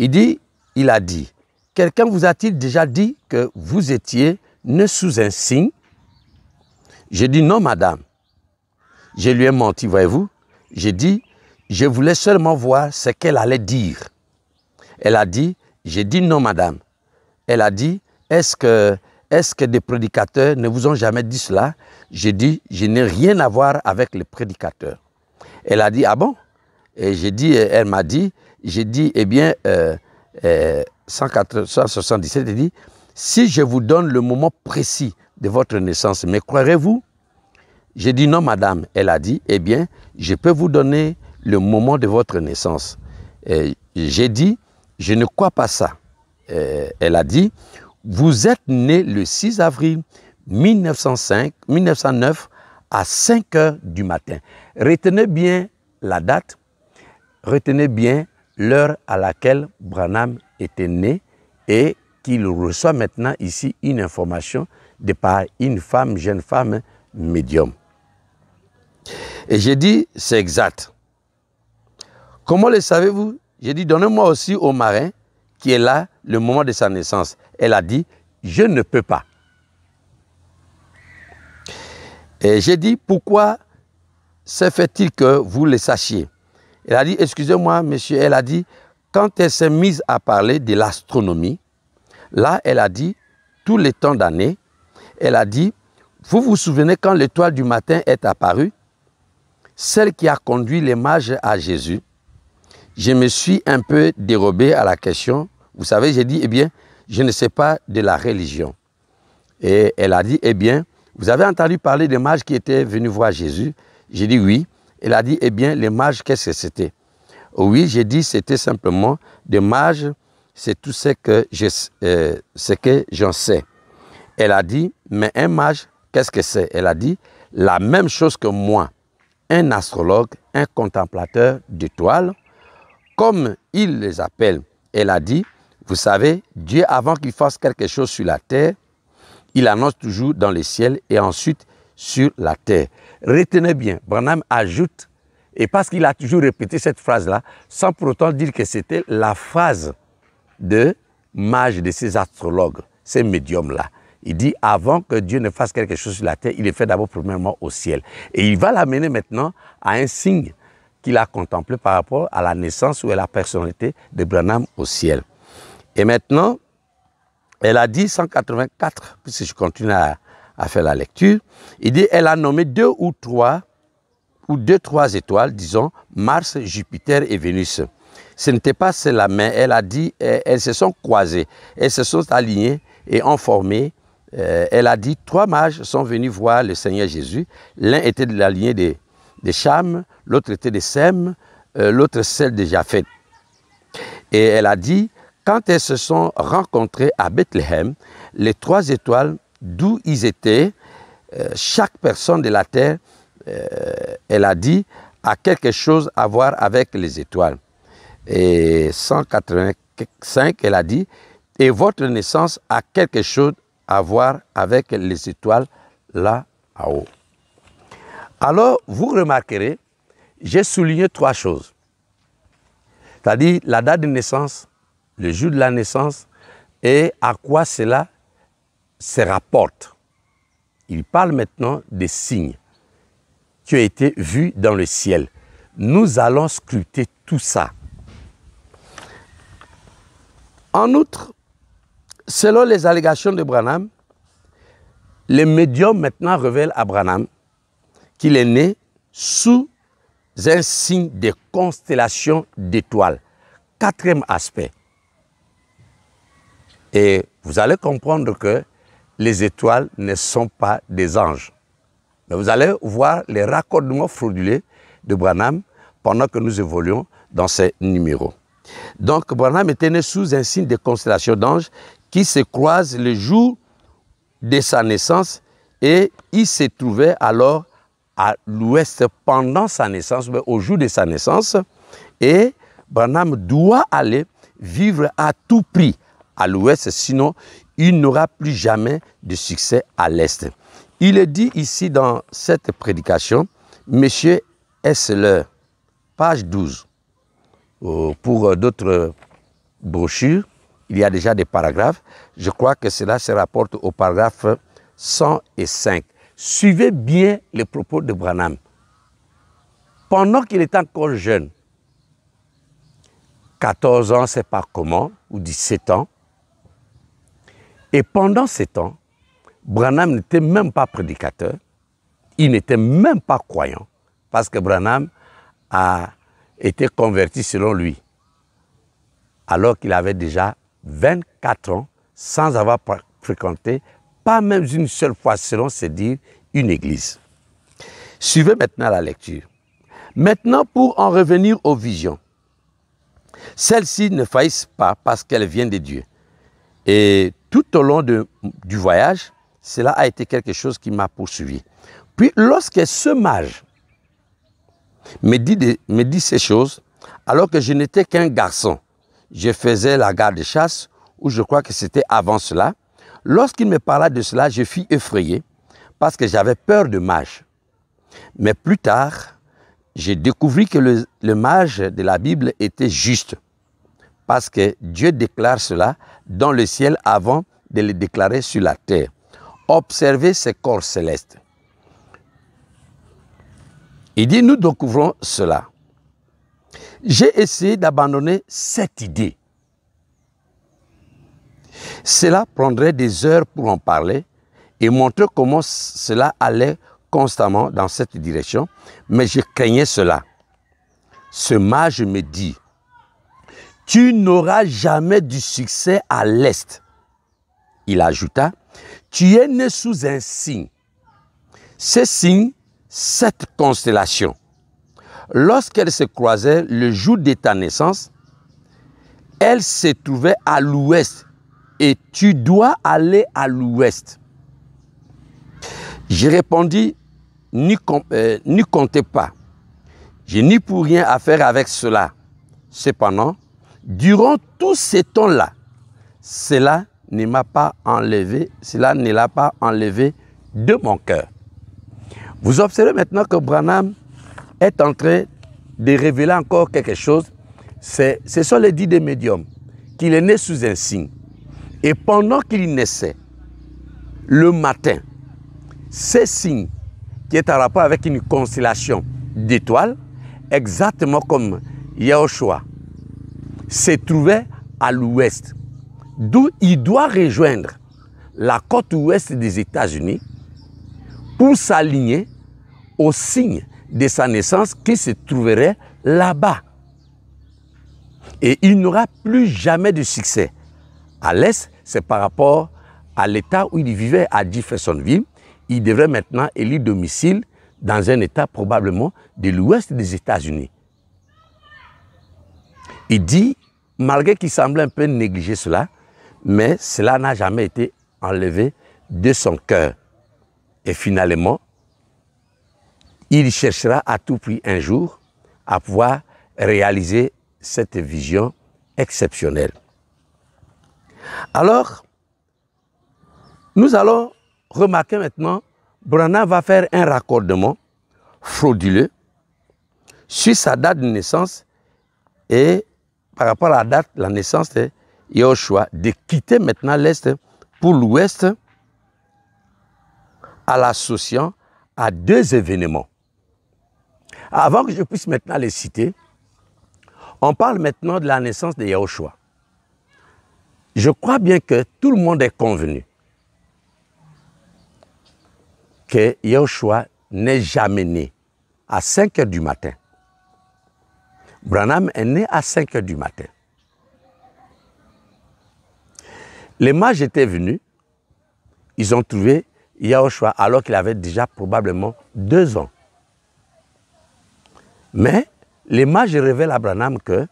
Il dit, il a dit, quelqu'un vous a-t-il déjà dit que vous étiez ne sous un signe J'ai dit, non, madame. Je lui ai menti, voyez-vous. J'ai dit, je voulais seulement voir ce qu'elle allait dire. Elle a dit, j'ai dit non, madame. Elle a dit, est-ce que, est que des prédicateurs ne vous ont jamais dit cela J'ai dit, je n'ai rien à voir avec les prédicateurs. Elle a dit, ah bon Et j'ai dit, elle m'a dit, j'ai dit, eh bien, euh, 177, euh, il dit, si je vous donne le moment précis de votre naissance, mais croirez-vous J'ai dit, non, madame. Elle a dit, eh bien, je peux vous donner le moment de votre naissance. Euh, j'ai dit, je ne crois pas ça. Euh, elle a dit, vous êtes né le 6 avril 1905, 1909 à 5 heures du matin. Retenez bien la date, retenez bien l'heure à laquelle Branham était né et qu'il reçoit maintenant ici une information de par une femme, jeune femme, médium. Et j'ai dit, c'est exact. Comment le savez-vous J'ai dit, donnez-moi aussi au marin qui est là le moment de sa naissance. Elle a dit, je ne peux pas. Et j'ai dit, pourquoi se fait-il que vous le sachiez elle a dit, excusez-moi, monsieur, elle a dit, quand elle s'est mise à parler de l'astronomie, là, elle a dit, tous les temps d'année, elle a dit, vous vous souvenez quand l'étoile du matin est apparue, celle qui a conduit les mages à Jésus, je me suis un peu dérobé à la question. Vous savez, j'ai dit, eh bien, je ne sais pas de la religion. Et elle a dit, eh bien, vous avez entendu parler des mages qui étaient venus voir Jésus J'ai dit oui. Elle a dit, eh bien, les mages, qu'est-ce que c'était Oui, j'ai dit, c'était simplement des mages, c'est tout ce que euh, j'en je, sais. Elle a dit, mais un mage, qu'est-ce que c'est Elle a dit, la même chose que moi, un astrologue, un contemplateur d'étoiles, comme il les appelle. Elle a dit, vous savez, Dieu, avant qu'il fasse quelque chose sur la terre, il annonce toujours dans les ciels et ensuite, sur la terre. Retenez bien, Branham ajoute, et parce qu'il a toujours répété cette phrase-là, sans pour autant dire que c'était la phrase de mage de ces astrologues, ces médiums-là. Il dit, avant que Dieu ne fasse quelque chose sur la terre, il est fait d'abord premièrement au ciel. Et il va l'amener maintenant à un signe qu'il a contemplé par rapport à la naissance ou à la personnalité de Branham au ciel. Et maintenant, elle a dit 184, puisque je continue à, a faire la lecture. Il dit, elle a nommé deux ou trois, ou deux, trois étoiles, disons, Mars, Jupiter et Vénus. Ce n'était pas cela, mais elle a dit, eh, elles se sont croisées, elles se sont alignées et ont formé. Eh, elle a dit, trois mages sont venus voir le Seigneur Jésus. L'un était de la lignée des, des Cham, l'autre était de Sem, euh, l'autre celle de Japheth. Et elle a dit, quand elles se sont rencontrées à Bethléem, les trois étoiles d'où ils étaient, euh, chaque personne de la Terre, euh, elle a dit, a quelque chose à voir avec les étoiles. Et 185, elle a dit, et votre naissance a quelque chose à voir avec les étoiles là-haut. Alors, vous remarquerez, j'ai souligné trois choses. C'est-à-dire la date de naissance, le jour de la naissance et à quoi cela se rapporte. Il parle maintenant des signes qui ont été vus dans le ciel. Nous allons sculpter tout ça. En outre, selon les allégations de Branham, les médiums maintenant révèlent à Branham qu'il est né sous un signe de constellation d'étoiles. Quatrième aspect. Et vous allez comprendre que les étoiles ne sont pas des anges. Mais vous allez voir les raccordements frauduleux de Branham pendant que nous évoluons dans ces numéros. Donc Branham était né sous un signe de constellation d'anges qui se croisent le jour de sa naissance et il se trouvait alors à l'ouest pendant sa naissance, mais au jour de sa naissance. Et Branham doit aller vivre à tout prix à l'ouest, sinon il n'aura plus jamais de succès à l'Est. Il est dit ici dans cette prédication, Monsieur Essler, page 12. Euh, pour euh, d'autres brochures, il y a déjà des paragraphes. Je crois que cela se rapporte au paragraphe 105. Suivez bien les propos de Branham. Pendant qu'il est encore jeune, 14 ans, c'est pas comment, ou 17 ans, et pendant ces temps, Branham n'était même pas prédicateur, il n'était même pas croyant, parce que Branham a été converti selon lui, alors qu'il avait déjà 24 ans sans avoir fréquenté, pas même une seule fois selon ses dires, une église. Suivez maintenant la lecture. Maintenant, pour en revenir aux visions, celles-ci ne faillissent pas parce qu'elles viennent de Dieu. Et tout au long du voyage, cela a été quelque chose qui m'a poursuivi. Puis lorsque ce mage me dit, ces choses, alors que je n'étais qu'un garçon, je faisais la garde de chasse, ou je crois que c'était avant cela, lorsqu'il me parla de cela, je fus effrayé parce que j'avais peur de mage. Mais plus tard, j'ai découvert que le mage de la Bible était juste parce que Dieu déclare cela dans le ciel avant de les déclarer sur la terre. Observez ces corps célestes. Il dit, nous découvrons cela. J'ai essayé d'abandonner cette idée. Cela prendrait des heures pour en parler et montrer comment cela allait constamment dans cette direction, mais je craignais cela. Ce mage me dit, tu n'auras jamais du succès à l'Est. Il ajouta, tu es né sous un signe. Ce signe, cette constellation. Lorsqu'elle se croisait le jour de ta naissance, elle se trouvait à l'ouest et tu dois aller à l'ouest. Je répondis, euh, ne comptez pas. Je n'ai pour rien à faire avec cela. Cependant, Durant tous ces temps-là, cela ne m'a pas enlevé, cela ne l'a pas enlevé de mon cœur. Vous observez maintenant que Branham est en train de révéler encore quelque chose. Ce sont les dix des médiums, qu'il est né sous un signe. Et pendant qu'il naissait, le matin, ce signe qui est en rapport avec une constellation d'étoiles, exactement comme Yahushua se trouvait à l'ouest, d'où il doit rejoindre la côte ouest des États-Unis pour s'aligner au signe de sa naissance qui se trouverait là-bas. Et il n'aura plus jamais de succès. À l'est, c'est par rapport à l'État où il vivait à Jeffersonville. Il devrait maintenant élire domicile dans un État probablement de l'ouest des États-Unis. Il dit, malgré qu'il semblait un peu négliger cela, mais cela n'a jamais été enlevé de son cœur. Et finalement, il cherchera à tout prix un jour à pouvoir réaliser cette vision exceptionnelle. Alors, nous allons remarquer maintenant, Brana va faire un raccordement frauduleux sur sa date de naissance et par rapport à la date, la naissance de Yahushua, de quitter maintenant l'Est pour l'Ouest en l'associant à deux événements. Avant que je puisse maintenant les citer, on parle maintenant de la naissance de Yahushua. Je crois bien que tout le monde est convenu que Yahushua n'est jamais né à 5 heures du matin. Branham est né à 5 heures du matin. Les mages étaient venus, ils ont trouvé Yahoshua alors qu'il avait déjà probablement deux ans. Mais les mages révèlent à Branham que,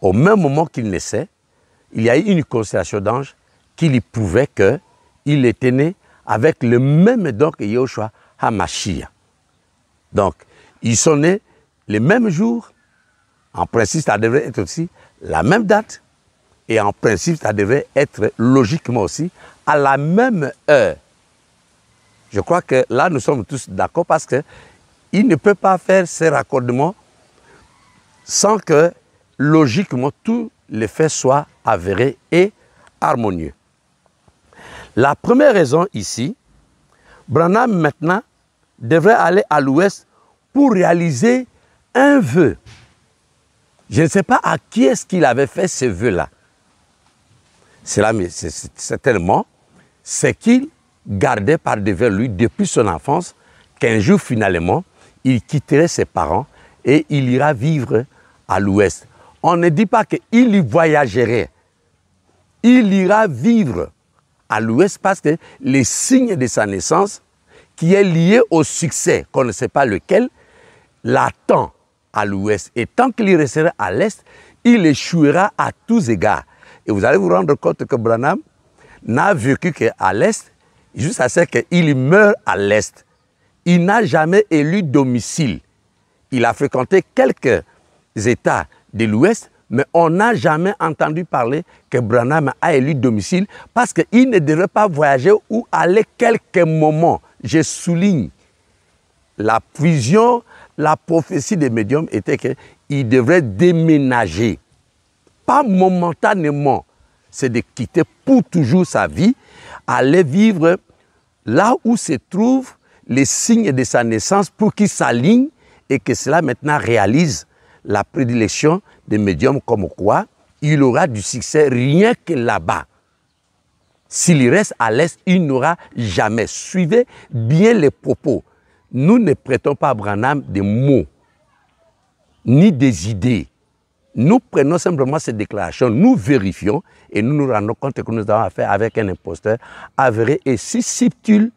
au même moment qu'il naissait, il y a eu une constellation d'anges qui lui prouvait qu'il était né avec le même don que Yahoshua Hamashiach. Donc, ils sont nés le même jour, en principe, ça devrait être aussi la même date et en principe, ça devrait être logiquement aussi à la même heure. Je crois que là, nous sommes tous d'accord parce qu'il ne peut pas faire ces raccordements sans que logiquement tous les faits soient avérés et harmonieux. La première raison ici, Branham maintenant devrait aller à l'ouest pour réaliser un vœu. Je ne sais pas à qui est-ce qu'il avait fait ce vœu-là. C'est certainement, c'est qu'il gardait par devant lui depuis son enfance qu'un jour, finalement, il quitterait ses parents et il ira vivre à l'ouest. On ne dit pas qu'il y voyagerait. Il ira vivre à l'ouest parce que les signes de sa naissance, qui est lié au succès, qu'on ne sait pas lequel, l'attend à l'ouest. Et tant qu'il restera à l'est, il échouera à tous égards. Et vous allez vous rendre compte que Branham n'a vécu qu'à l'est, juste à ce qu'il meure à l'est. Il n'a jamais élu domicile. Il a fréquenté quelques États de l'Ouest, mais on n'a jamais entendu parler que Branham a élu domicile parce qu'il ne devrait pas voyager ou aller quelques moments. Je souligne la prison la prophétie des médiums était qu'il devrait déménager. Pas momentanément, c'est de quitter pour toujours sa vie, aller vivre là où se trouvent les signes de sa naissance pour qu'il s'aligne et que cela maintenant réalise la prédilection des médiums comme quoi il aura du succès rien que là-bas. S'il reste à l'Est, il n'aura jamais. Suivez bien les propos nous ne prêtons pas à Branham des mots, ni des idées. Nous prenons simplement ces déclarations, nous vérifions et nous nous rendons compte que nous avons affaire avec un imposteur avéré et si subtil,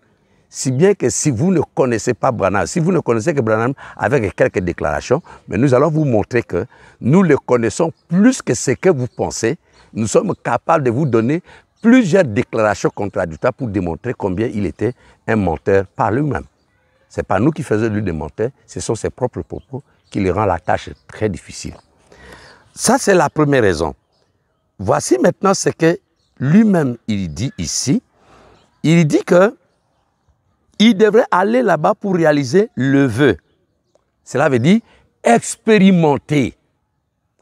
si bien que si vous ne connaissez pas Branham, si vous ne connaissez que Branham avec quelques déclarations, mais nous allons vous montrer que nous le connaissons plus que ce que vous pensez. Nous sommes capables de vous donner plusieurs déclarations contradictoires pour démontrer combien il était un menteur par lui-même n'est pas nous qui faisons lui demander, ce sont ses propres propos qui lui rend la tâche très difficile. Ça, c'est la première raison. Voici maintenant ce que lui-même il dit ici. Il dit que il devrait aller là-bas pour réaliser le vœu. Cela veut dire expérimenter.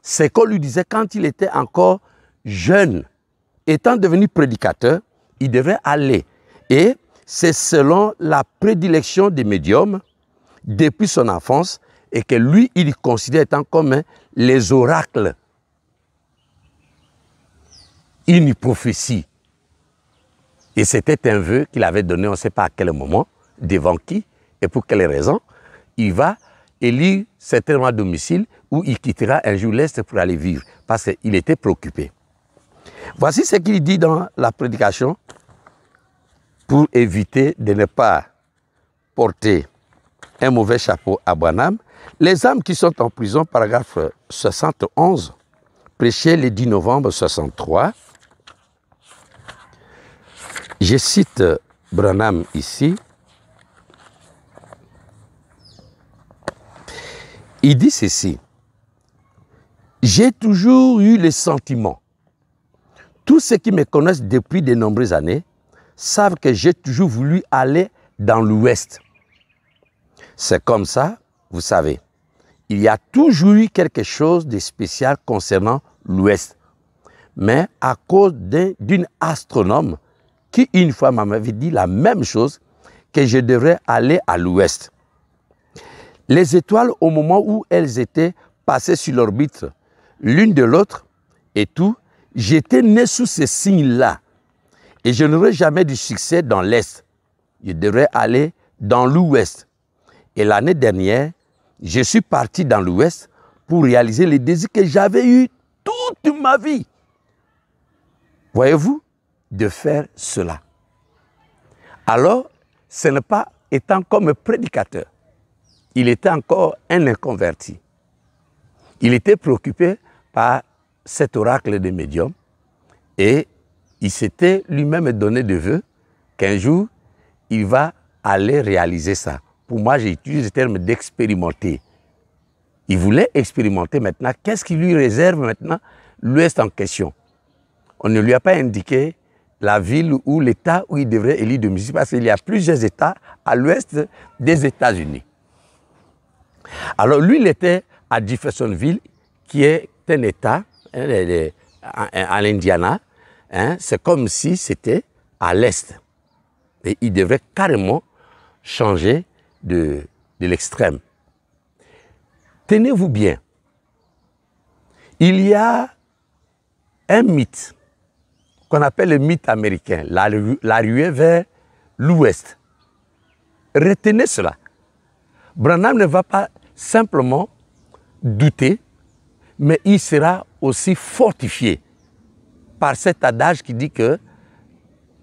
C'est qu'on lui disait quand il était encore jeune. Étant devenu prédicateur, il devrait aller et c'est selon la prédilection des médiums depuis son enfance et que lui, il considère comme les oracles, une prophétie. Et c'était un vœu qu'il avait donné, on ne sait pas à quel moment, devant qui et pour quelle raison. Il va élire certainement à domicile où il quittera un jour l'Est pour aller vivre parce qu'il était préoccupé. Voici ce qu'il dit dans la prédication pour éviter de ne pas porter un mauvais chapeau à Branham. Les âmes qui sont en prison, paragraphe 71, prêché le 10 novembre 63. Je cite Branham ici. Il dit ceci. J'ai toujours eu le sentiment, tous ceux qui me connaissent depuis de nombreuses années, savent que j'ai toujours voulu aller dans l'Ouest. C'est comme ça, vous savez. Il y a toujours eu quelque chose de spécial concernant l'Ouest. Mais à cause d'une astronome qui, une fois, m'avait dit la même chose, que je devrais aller à l'Ouest. Les étoiles, au moment où elles étaient passées sur l'orbite l'une de l'autre et tout, j'étais né sous ce signe-là. Et je n'aurai jamais du succès dans l'Est. Je devrais aller dans l'Ouest. Et l'année dernière, je suis parti dans l'Ouest pour réaliser les désirs que j'avais eus toute ma vie. Voyez-vous, de faire cela. Alors, ce n'est pas étant comme prédicateur. Il était encore un inconverti. Il était préoccupé par cet oracle des médiums et il s'était lui-même donné de vœux qu'un jour, il va aller réaliser ça. Pour moi, utilisé le terme d'expérimenter. Il voulait expérimenter maintenant. Qu'est-ce qui lui réserve maintenant l'Ouest en question On ne lui a pas indiqué la ville ou l'État où il devrait élire de musique, parce qu'il y a plusieurs États à l'Ouest des États-Unis. Alors lui, il était à Jeffersonville, qui est un État, à l'Indiana, Hein? c'est comme si c'était à l'est. Et il devrait carrément changer de, l'extrême. Tenez-vous bien, il y a un mythe qu'on appelle le mythe américain, la, la ruée vers l'ouest. Retenez cela. Branham ne va pas simplement douter, mais il sera aussi fortifié par cet adage qui dit que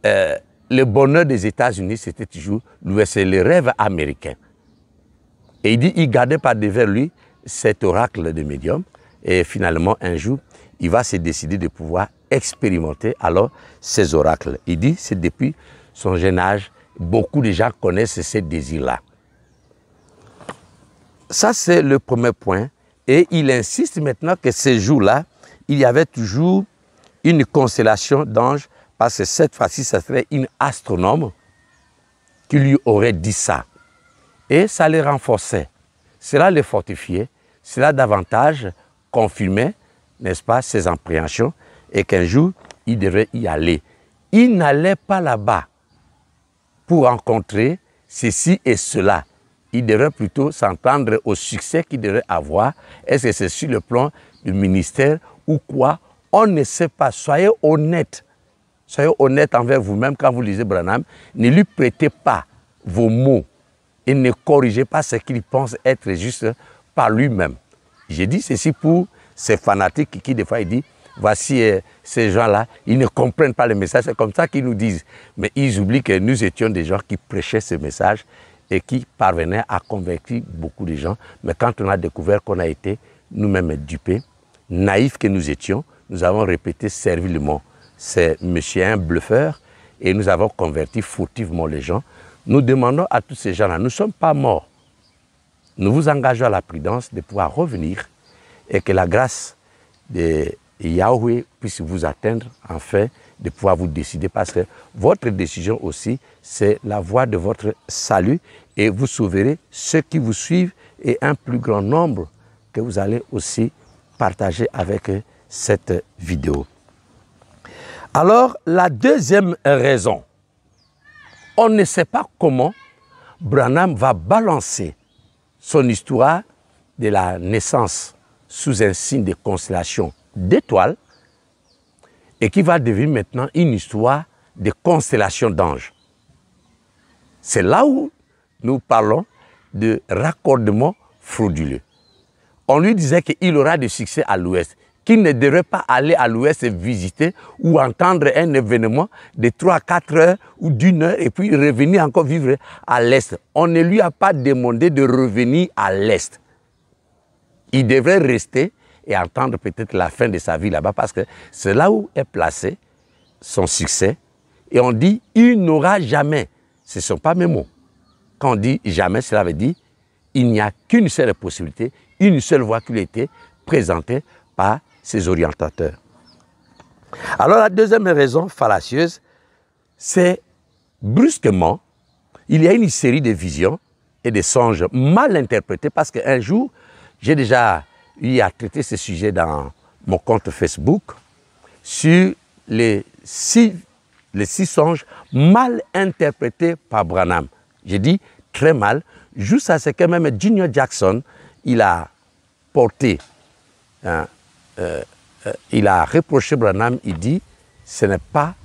euh, le bonheur des États-Unis, c'était toujours c'est le rêve américain. Et il dit, il gardait par devers lui cet oracle de médium. Et finalement, un jour, il va se décider de pouvoir expérimenter alors ces oracles. Il dit, c'est depuis son jeune âge, beaucoup de gens connaissent ce désir-là. Ça, c'est le premier point. Et il insiste maintenant que ces jours-là, il y avait toujours une constellation d'anges, parce que cette fois-ci, ce serait une astronome qui lui aurait dit ça. Et ça les renforçait. Cela les fortifiait. Cela davantage confirmait, n'est-ce pas, ses appréhensions et qu'un jour, il devrait y aller. Il n'allait pas là-bas pour rencontrer ceci et cela. Il devrait plutôt s'entendre au succès qu'il devrait avoir. Est-ce que c'est sur le plan du ministère ou quoi on ne sait pas. Soyez honnête. Soyez honnête envers vous-même quand vous lisez Branham. Ne lui prêtez pas vos mots et ne corrigez pas ce qu'il pense être juste par lui-même. J'ai dit ceci pour ces fanatiques qui, des fois, ils disent voici euh, ces gens-là, ils ne comprennent pas le message. C'est comme ça qu'ils nous disent. Mais ils oublient que nous étions des gens qui prêchaient ce message et qui parvenaient à convaincre beaucoup de gens. Mais quand on a découvert qu'on a été nous-mêmes dupés, naïfs que nous étions, nous avons répété servilement. C'est monsieur un bluffeur et nous avons converti furtivement les gens. Nous demandons à tous ces gens-là, nous ne sommes pas morts. Nous vous engageons à la prudence de pouvoir revenir et que la grâce de Yahweh puisse vous atteindre, enfin, de pouvoir vous décider, parce que votre décision aussi, c'est la voie de votre salut, et vous sauverez ceux qui vous suivent et un plus grand nombre que vous allez aussi partager avec eux cette vidéo. Alors, la deuxième raison, on ne sait pas comment Branham va balancer son histoire de la naissance sous un signe de constellation d'étoiles et qui va devenir maintenant une histoire de constellation d'anges. C'est là où nous parlons de raccordement frauduleux. On lui disait qu'il aura du succès à l'ouest il ne devrait pas aller à l'ouest visiter ou entendre un événement de 3, 4 heures ou d'une heure et puis revenir encore vivre à l'est. On ne lui a pas demandé de revenir à l'est. Il devrait rester et entendre peut-être la fin de sa vie là-bas parce que c'est là où est placé son succès. Et on dit, il n'aura jamais. Ce ne sont pas mes mots. Quand on dit jamais, cela veut dire, il n'y a qu'une seule possibilité, une seule voie qui lui était présentée par ses orientateurs. Alors la deuxième raison fallacieuse, c'est brusquement, il y a une série de visions et de songes mal interprétés parce qu'un jour, j'ai déjà eu à traiter ce sujet dans mon compte Facebook sur les six, les six songes mal interprétés par Branham. J'ai dit très mal, juste à ce que même Junior Jackson, il a porté hein, euh, euh, il a reproché Branham, il dit, ce n'est pas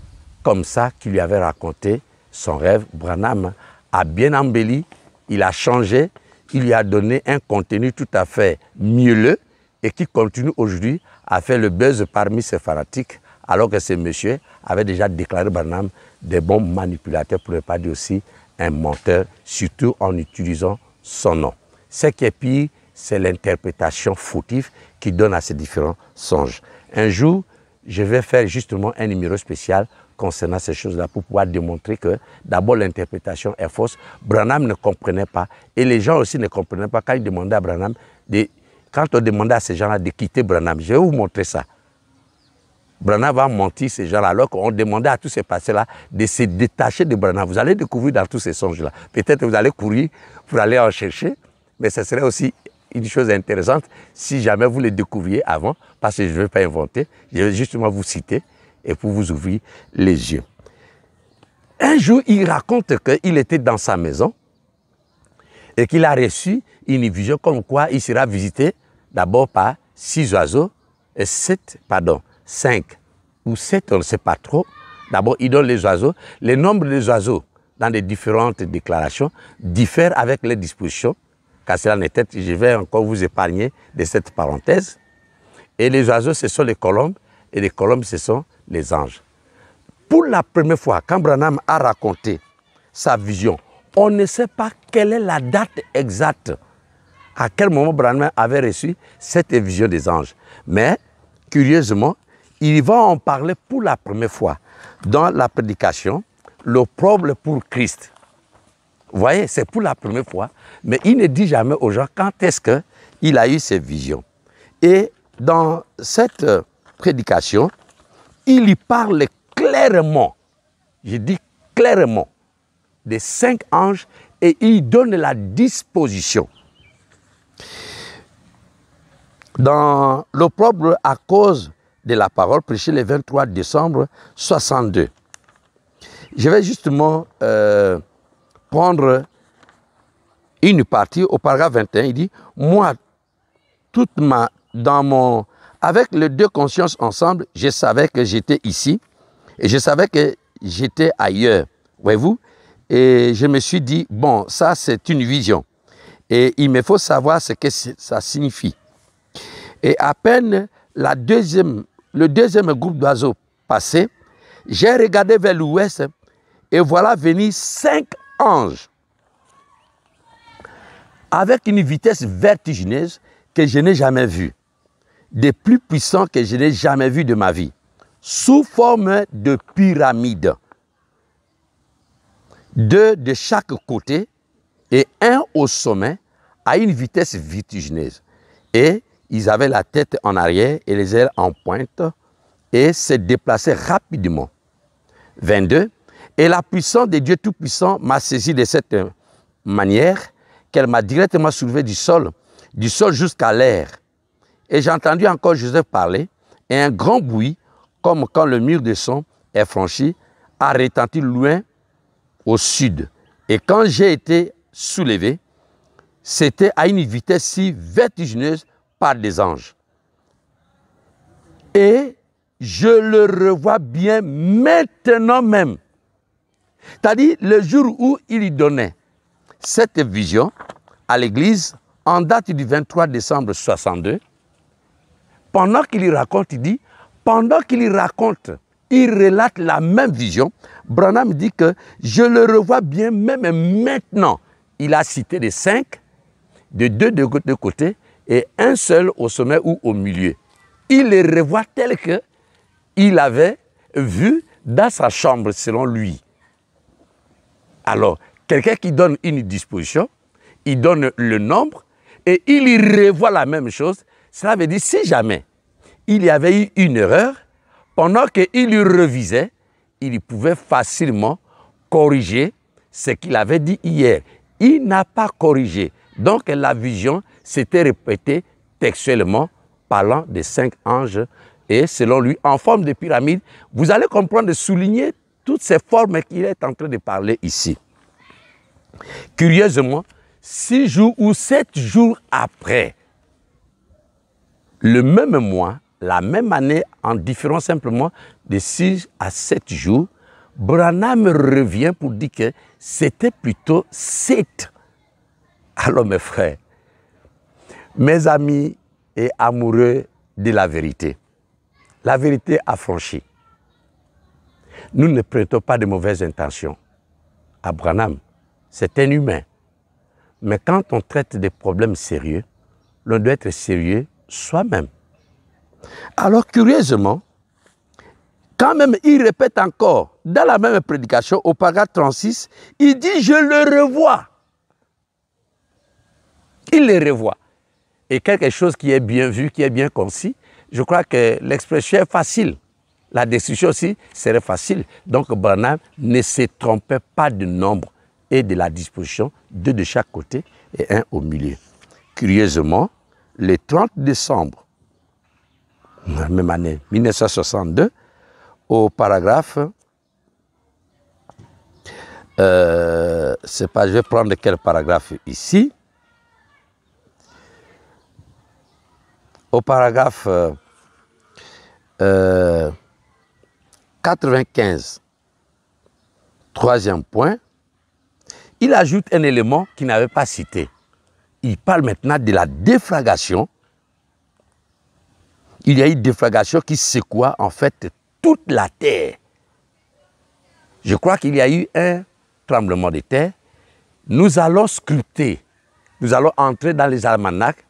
comme ça qu'il lui avait raconté son rêve. Branham a bien embelli, il a changé, il lui a donné un contenu tout à fait mieux et qui continue aujourd'hui à faire le buzz parmi ses fanatiques, alors que ces messieurs avaient déjà déclaré Branham des bons manipulateurs, pour ne pas dire aussi un menteur, surtout en utilisant son nom. Ce qui est pire, c'est l'interprétation fautive qui donne à ces différents songes. Un jour, je vais faire justement un numéro spécial concernant ces choses-là pour pouvoir démontrer que d'abord l'interprétation est fausse. Branham ne comprenait pas et les gens aussi ne comprenaient pas quand ils demandaient à Branham, de, quand on demandait à ces gens-là de quitter Branham, je vais vous montrer ça. Branham va mentir ces gens-là alors qu'on demandait à tous ces passés-là de se détacher de Branham. Vous allez découvrir dans tous ces songes-là. Peut-être que vous allez courir pour aller en chercher, mais ce serait aussi une chose intéressante, si jamais vous le découvriez avant, parce que je ne vais pas inventer, je vais justement vous citer et pour vous ouvrir les yeux. Un jour, il raconte qu'il était dans sa maison et qu'il a reçu une vision comme quoi il sera visité d'abord par six oiseaux et sept, pardon, cinq ou sept, on ne sait pas trop. D'abord, il donne les oiseaux. Le nombre des oiseaux dans les différentes déclarations diffère avec les dispositions car cela n'était, je vais encore vous épargner de cette parenthèse. Et les oiseaux, ce sont les colombes, et les colombes, ce sont les anges. Pour la première fois, quand Branham a raconté sa vision, on ne sait pas quelle est la date exacte, à quel moment Branham avait reçu cette vision des anges. Mais, curieusement, il va en parler pour la première fois dans la prédication, le problème pour Christ voyez, c'est pour la première fois. Mais il ne dit jamais aux gens quand est-ce qu'il a eu ses visions. Et dans cette euh, prédication, il y parle clairement, je dis clairement, des cinq anges et il donne la disposition. Dans l'opprobre à cause de la parole prêchée le 23 décembre 62, je vais justement euh, prendre une partie au paragraphe 21. Il dit, moi, toute ma, dans mon, avec les deux consciences ensemble, je savais que j'étais ici et je savais que j'étais ailleurs. Voyez-vous Et je me suis dit, bon, ça c'est une vision. Et il me faut savoir ce que ça signifie. Et à peine la deuxième, le deuxième groupe d'oiseaux passé, j'ai regardé vers l'ouest et voilà venir cinq ange avec une vitesse vertigineuse que je n'ai jamais vue, des plus puissants que je n'ai jamais vus de ma vie, sous forme de pyramide. Deux de chaque côté et un au sommet à une vitesse vertigineuse. Et ils avaient la tête en arrière et les ailes en pointe et se déplaçaient rapidement. 22. Et la puissance de Dieu Tout-Puissant m'a saisi de cette euh, manière qu'elle m'a directement soulevé du sol, du sol jusqu'à l'air. Et j'ai entendu encore Joseph parler, et un grand bruit, comme quand le mur de son est franchi, a retenti loin au sud. Et quand j'ai été soulevé, c'était à une vitesse si vertigineuse par des anges. Et je le revois bien maintenant même. C'est-à-dire le jour où il donnait cette vision à l'Église, en date du 23 décembre 62, pendant qu'il y raconte, il dit, pendant qu'il y raconte, il relate la même vision. Branham dit que je le revois bien même maintenant. Il a cité les cinq, de deux de côté et un seul au sommet ou au milieu. Il les revoit tel que il avait vu dans sa chambre selon lui. Alors, quelqu'un qui donne une disposition, il donne le nombre et il y revoit la même chose. Cela veut dire, si jamais il y avait eu une erreur, pendant qu'il y revisait, il pouvait facilement corriger ce qu'il avait dit hier. Il n'a pas corrigé. Donc la vision s'était répétée textuellement, parlant des cinq anges et selon lui, en forme de pyramide. Vous allez comprendre, souligner toutes ces formes qu'il est en train de parler ici. Curieusement, six jours ou sept jours après, le même mois, la même année, en différence simplement de six à sept jours, Branham revient pour dire que c'était plutôt sept. Alors mes frères, mes amis et amoureux de la vérité, la vérité affranchie, nous ne prêtons pas de mauvaises intentions. Abraham, c'est un humain. Mais quand on traite des problèmes sérieux, l'on doit être sérieux soi-même. Alors curieusement, quand même, il répète encore, dans la même prédication, au paragraphe 36, il dit, je le revois. Il le revoit. Et quelque chose qui est bien vu, qui est bien concis, je crois que l'expression est facile la destruction aussi serait facile. Donc Bernard ne se trompait pas du nombre et de la disposition, deux de chaque côté et un au milieu. Curieusement, le 30 décembre, la même année 1962, au paragraphe, euh, pas, je vais prendre quel paragraphe ici, au paragraphe euh, euh, 95. Troisième point, il ajoute un élément qu'il n'avait pas cité. Il parle maintenant de la défragation. Il y a une défragation qui secoua en fait toute la terre. Je crois qu'il y a eu un tremblement de terre. Nous allons sculpter. nous allons entrer dans les almanachs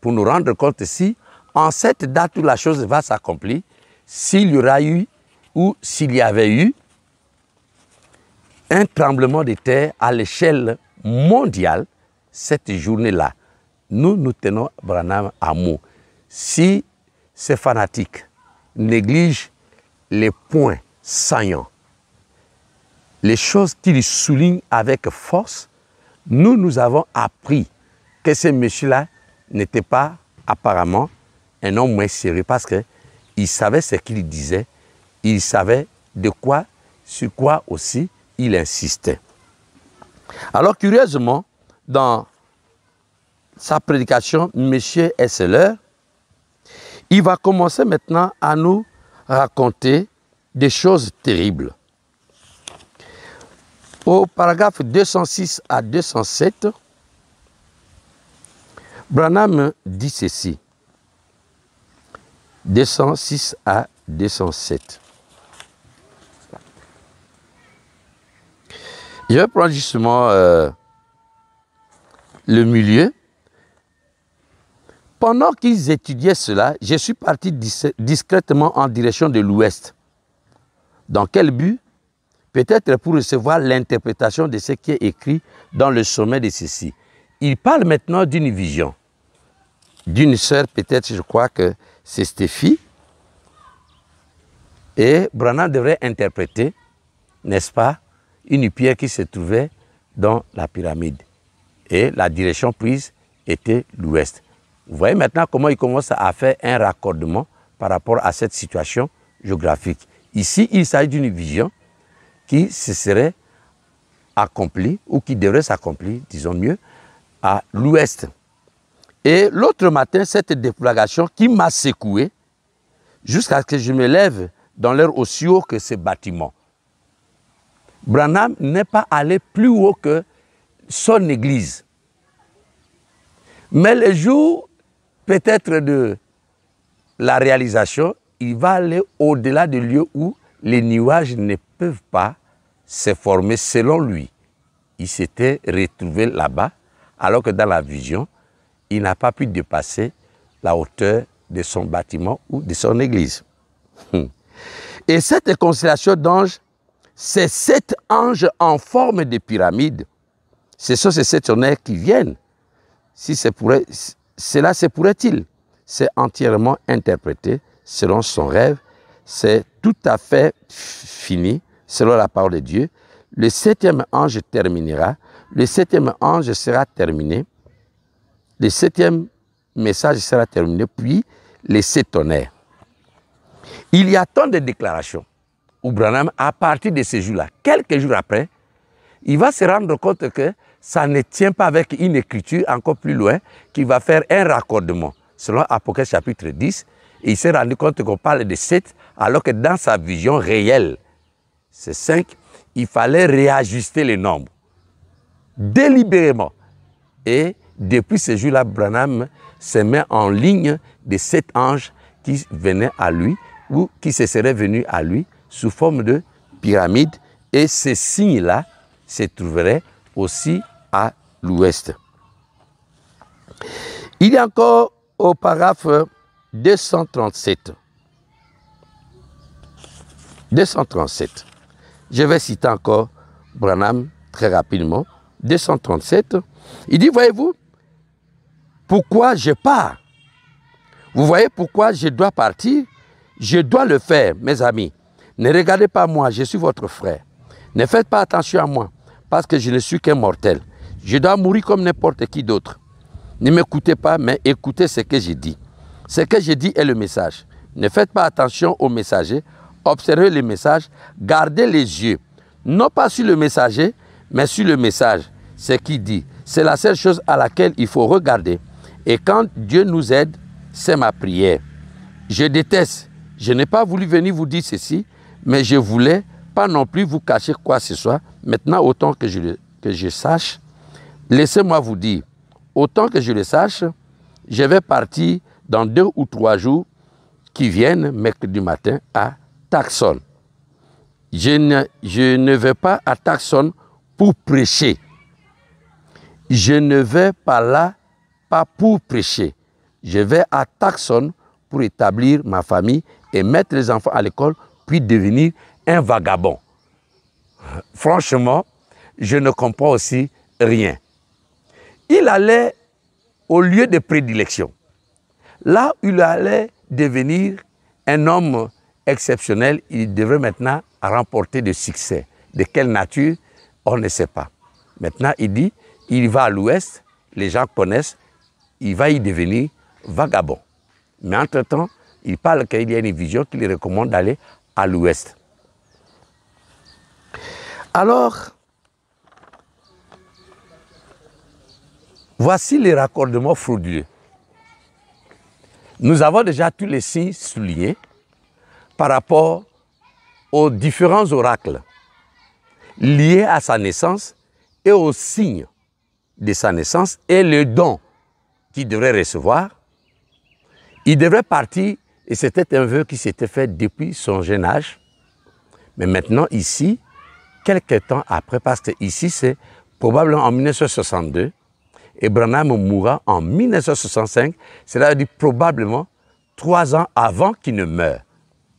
pour nous rendre compte si, en cette date où la chose va s'accomplir, s'il y aura eu ou s'il y avait eu un tremblement de terre à l'échelle mondiale, cette journée-là, nous nous tenons Branham à mot. Si ces fanatiques négligent les points saillants, les choses qu'il soulignent avec force, nous, nous avons appris que ce monsieur-là n'était pas apparemment un homme moins sérieux parce qu'il savait ce qu'il disait il savait de quoi, sur quoi aussi il insistait. Alors curieusement, dans sa prédication, M. Esseler, il va commencer maintenant à nous raconter des choses terribles. Au paragraphe 206 à 207, Branham dit ceci. 206 à 207. Je vais prendre justement euh, le milieu. Pendant qu'ils étudiaient cela, je suis parti discrètement en direction de l'ouest. Dans quel but Peut-être pour recevoir l'interprétation de ce qui est écrit dans le sommet de ceci. Il parle maintenant d'une vision, d'une sœur, peut-être, je crois que c'est Stéphie. Et Branham devrait interpréter, n'est-ce pas une pierre qui se trouvait dans la pyramide. Et la direction prise était l'ouest. Vous voyez maintenant comment il commence à faire un raccordement par rapport à cette situation géographique. Ici, il s'agit d'une vision qui se serait accomplie, ou qui devrait s'accomplir, disons mieux, à l'ouest. Et l'autre matin, cette déflagration qui m'a secoué, jusqu'à ce que je me lève dans l'air aussi haut que ce bâtiment. Branham n'est pas allé plus haut que son église. Mais le jour peut-être de la réalisation, il va aller au-delà du lieu où les nuages ne peuvent pas se former selon lui. Il s'était retrouvé là-bas, alors que dans la vision, il n'a pas pu dépasser la hauteur de son bâtiment ou de son église. Hmm. Et cette constellation d'ange ces sept anges en forme de pyramide, ce sont ces sept tonnerres qui viennent. Si pour, cela se pourrait-il C'est entièrement interprété selon son rêve. C'est tout à fait fini selon la parole de Dieu. Le septième ange terminera. Le septième ange sera terminé. Le septième message sera terminé. Puis les sept tonnerres. Il y a tant de déclarations. Où Branham, à partir de ce jour-là, quelques jours après, il va se rendre compte que ça ne tient pas avec une écriture encore plus loin qui va faire un raccordement. Selon Apocalypse chapitre 10, il s'est rendu compte qu'on parle de sept, alors que dans sa vision réelle, c'est cinq, il fallait réajuster les nombres, délibérément. Et depuis ce jour-là, Branham se met en ligne de sept anges qui venaient à lui ou qui se seraient venus à lui sous forme de pyramide et ces signes-là se trouveraient aussi à l'ouest. Il y a encore au paragraphe 237. 237. Je vais citer encore Branham très rapidement. 237. Il dit, voyez-vous, pourquoi je pars Vous voyez pourquoi je dois partir Je dois le faire, mes amis. Ne regardez pas moi, je suis votre frère. Ne faites pas attention à moi, parce que je ne suis qu'un mortel. Je dois mourir comme n'importe qui d'autre. Ne m'écoutez pas, mais écoutez ce que j'ai dit. Ce que j'ai dit est le message. Ne faites pas attention au messager. Observez le message. Gardez les yeux, non pas sur le messager, mais sur le message, ce qu'il dit. C'est la seule chose à laquelle il faut regarder. Et quand Dieu nous aide, c'est ma prière. Je déteste. Je n'ai pas voulu venir vous dire ceci, mais je voulais pas non plus vous cacher quoi que ce soit. Maintenant, autant que je, que je sache, laissez-moi vous dire, autant que je le sache, je vais partir dans deux ou trois jours qui viennent, mercredi matin, à Taxon. Je ne, je ne vais pas à Taxon pour prêcher. Je ne vais pas là, pas pour prêcher. Je vais à Taxon pour établir ma famille et mettre les enfants à l'école devenir un vagabond. Franchement, je ne comprends aussi rien. Il allait au lieu de prédilection, là il allait devenir un homme exceptionnel, il devrait maintenant remporter de succès. De quelle nature, on ne sait pas. Maintenant, il dit, il va à l'ouest, les gens connaissent, il va y devenir vagabond. Mais entre-temps, il parle qu'il y a une vision qui lui recommande d'aller l'ouest. Alors, voici les raccordements frauduleux. Nous avons déjà tous les signes soulignés par rapport aux différents oracles liés à sa naissance et aux signes de sa naissance et le don qu'il devrait recevoir. Il devrait partir et c'était un vœu qui s'était fait depuis son jeune âge. Mais maintenant, ici, quelques temps après, parce que ici, c'est probablement en 1962, et Branham mourra en 1965, c'est-à-dire probablement trois ans avant qu'il ne meure.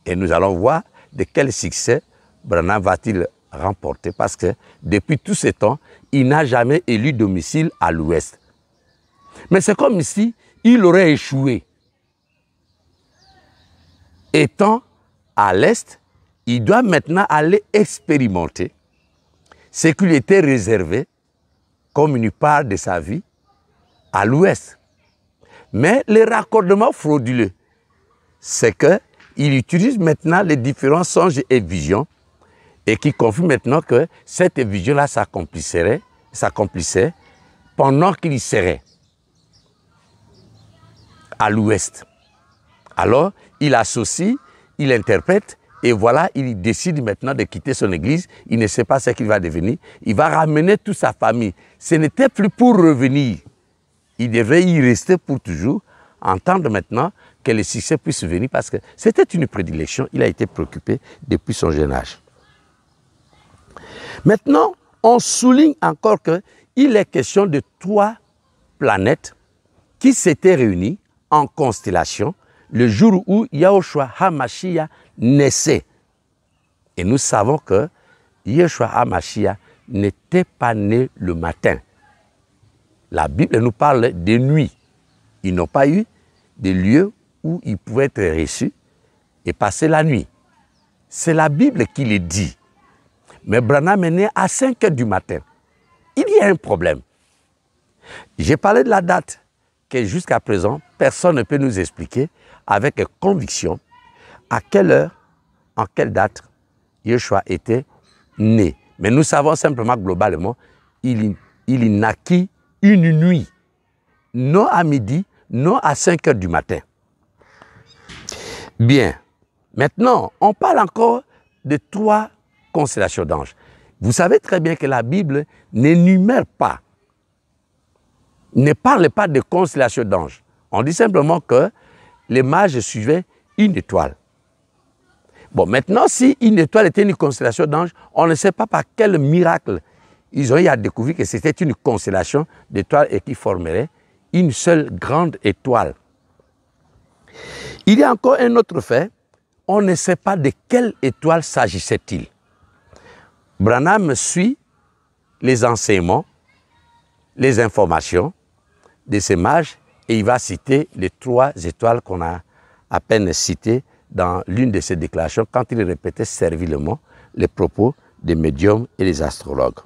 Et nous allons voir de quel succès Branham va-t-il remporter, parce que depuis tous ces temps, il n'a jamais élu domicile à l'ouest. Mais c'est comme si il aurait échoué étant à l'Est, il doit maintenant aller expérimenter ce qui lui était réservé comme une part de sa vie à l'Ouest. Mais le raccordement frauduleux, c'est qu'il utilise maintenant les différents songes et visions et qui confirme maintenant que cette vision-là s'accomplissait, s'accomplissait pendant qu'il serait à l'Ouest. Alors, il associe, il interprète, et voilà, il décide maintenant de quitter son église. Il ne sait pas ce qu'il va devenir. Il va ramener toute sa famille. Ce n'était plus pour revenir. Il devait y rester pour toujours, entendre maintenant que le succès puisse venir, parce que c'était une prédilection. Il a été préoccupé depuis son jeune âge. Maintenant, on souligne encore qu'il est question de trois planètes qui s'étaient réunies en constellation le jour où Yahushua HaMashiach naissait. Et nous savons que Yahushua HaMashiach n'était pas né le matin. La Bible nous parle des nuits. Ils n'ont pas eu de lieu où ils pouvaient être reçus et passer la nuit. C'est la Bible qui le dit. Mais Branham est né à 5 heures du matin. Il y a un problème. J'ai parlé de la date que jusqu'à présent, personne ne peut nous expliquer avec conviction à quelle heure, en quelle date Yeshua était né. Mais nous savons simplement globalement, il, il naquit une nuit, non à midi, non à 5 heures du matin. Bien, maintenant, on parle encore de trois constellations d'anges. Vous savez très bien que la Bible n'énumère pas, ne parle pas de constellations d'anges. On dit simplement que les mages suivaient une étoile. Bon, maintenant, si une étoile était une constellation d'anges, on ne sait pas par quel miracle ils ont découvert que c'était une constellation d'étoiles et qui formerait une seule grande étoile. Il y a encore un autre fait, on ne sait pas de quelle étoile s'agissait-il. Branham suit les enseignements, les informations de ces mages et il va citer les trois étoiles qu'on a à peine citées dans l'une de ses déclarations quand il répétait servilement les propos des médiums et des astrologues.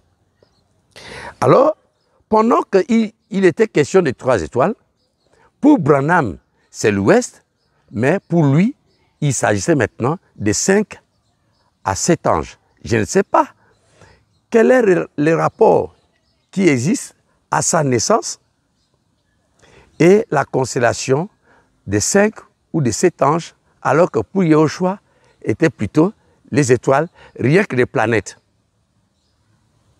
Alors, pendant qu'il il était question des trois étoiles, pour Branham, c'est l'ouest, mais pour lui, il s'agissait maintenant de cinq à sept anges. Je ne sais pas quel est le rapport qui existe à sa naissance et la constellation des cinq ou des sept anges, alors que pour Yahushua, étaient plutôt les étoiles, rien que les planètes.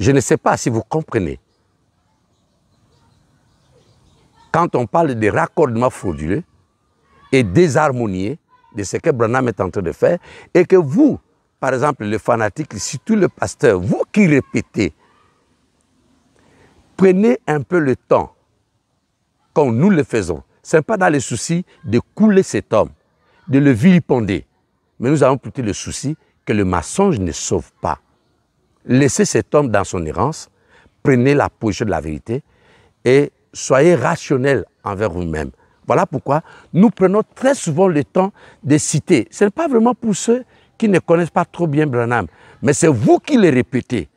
Je ne sais pas si vous comprenez. Quand on parle de raccordement frauduleux et désharmonié, de ce que Branham est en train de faire, et que vous, par exemple, le fanatique, surtout le pasteur, vous qui répétez, prenez un peu le temps quand nous le faisons, ce n'est pas dans le souci de couler cet homme, de le vilipender. Mais nous avons plutôt le souci que le mensonge ne sauve pas. Laissez cet homme dans son errance, prenez la position de la vérité et soyez rationnel envers vous-même. Voilà pourquoi nous prenons très souvent le temps de citer. Ce n'est pas vraiment pour ceux qui ne connaissent pas trop bien Branham, mais c'est vous qui le répétez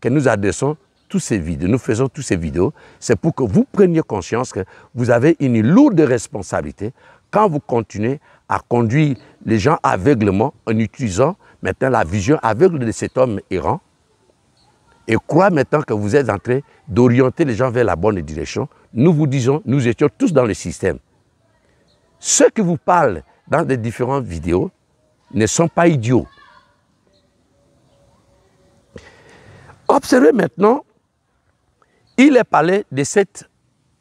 que nous adressons tous ces vidéos, nous faisons tous ces vidéos, c'est pour que vous preniez conscience que vous avez une lourde responsabilité quand vous continuez à conduire les gens aveuglement en utilisant maintenant la vision aveugle de cet homme errant et croit maintenant que vous êtes en train d'orienter les gens vers la bonne direction, nous vous disons, nous étions tous dans le système. Ceux qui vous parlent dans des différentes vidéos ne sont pas idiots. Observez maintenant il est parlé de,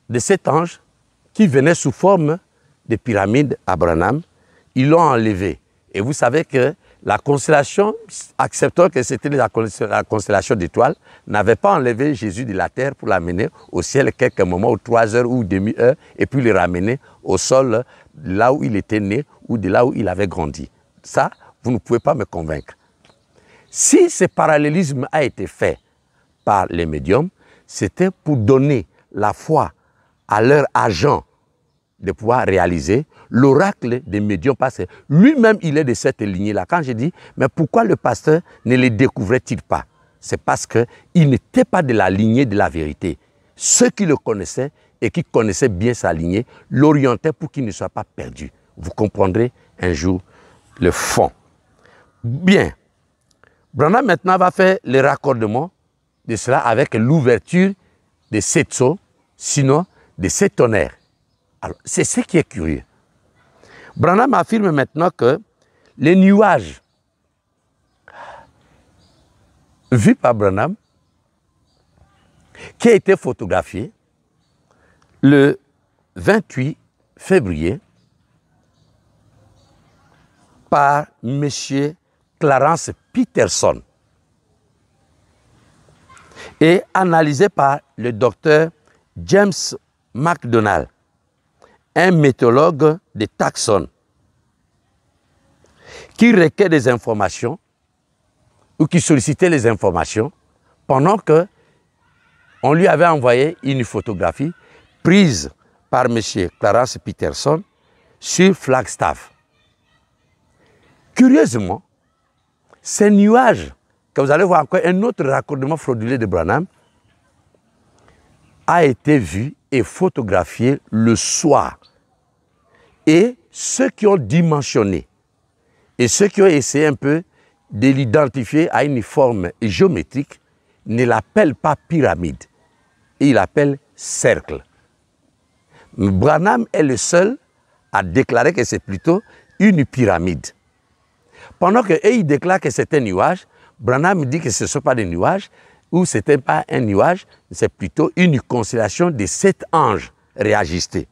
de cet ange qui venait sous forme de pyramide à Branham. Ils l'ont enlevé. Et vous savez que la constellation, acceptant que c'était la constellation d'étoiles, n'avait pas enlevé Jésus de la terre pour l'amener au ciel quelques moments, ou trois heures ou demi-heure, et puis le ramener au sol, là où il était né ou de là où il avait grandi. Ça, vous ne pouvez pas me convaincre. Si ce parallélisme a été fait par les médiums, c'était pour donner la foi à leur agent de pouvoir réaliser l'oracle des médiums passés. lui-même il est de cette lignée-là. Quand je dis, mais pourquoi le pasteur ne les découvrait-il pas C'est parce qu'il n'était pas de la lignée de la vérité. Ceux qui le connaissaient et qui connaissaient bien sa lignée l'orientaient pour qu'il ne soit pas perdu. Vous comprendrez un jour le fond. Bien. Branham maintenant va faire les raccordements de cela avec l'ouverture de sept eau, sinon de ces tonnerres. Alors, c'est ce qui est curieux. Branham affirme maintenant que les nuages vus par Branham, qui a été photographié le 28 février par M. Clarence Peterson, et analysé par le docteur James MacDonald, un météorologue de Taxon, qui requiert des informations ou qui sollicitait les informations pendant que on lui avait envoyé une photographie prise par M. Clarence Peterson sur Flagstaff. Curieusement, ces nuages vous allez voir encore un autre raccordement fraudulé de Branham, a été vu et photographié le soir. Et ceux qui ont dimensionné et ceux qui ont essayé un peu de l'identifier à une forme géométrique ne l'appellent pas pyramide, ils l'appellent cercle. Branham est le seul à déclarer que c'est plutôt une pyramide. Pendant que ils déclarent que c'est un nuage, Branham dit que ce ne sont pas des nuages, ou ce n'était pas un nuage, c'est plutôt une constellation de sept anges réajustés.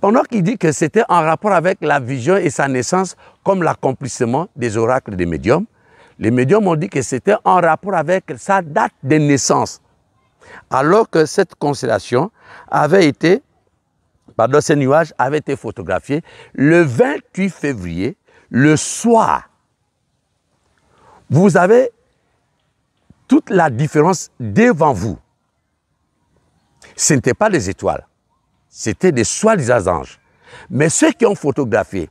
Pendant qu'il dit que c'était en rapport avec la vision et sa naissance comme l'accomplissement des oracles des médiums, les médiums ont dit que c'était en rapport avec sa date de naissance. Alors que cette constellation avait été, pardon, ces nuages avait été photographié le 28 février, le soir vous avez toute la différence devant vous. Ce n'était pas des étoiles, c'était des soi des anges. Mais ceux qui ont photographié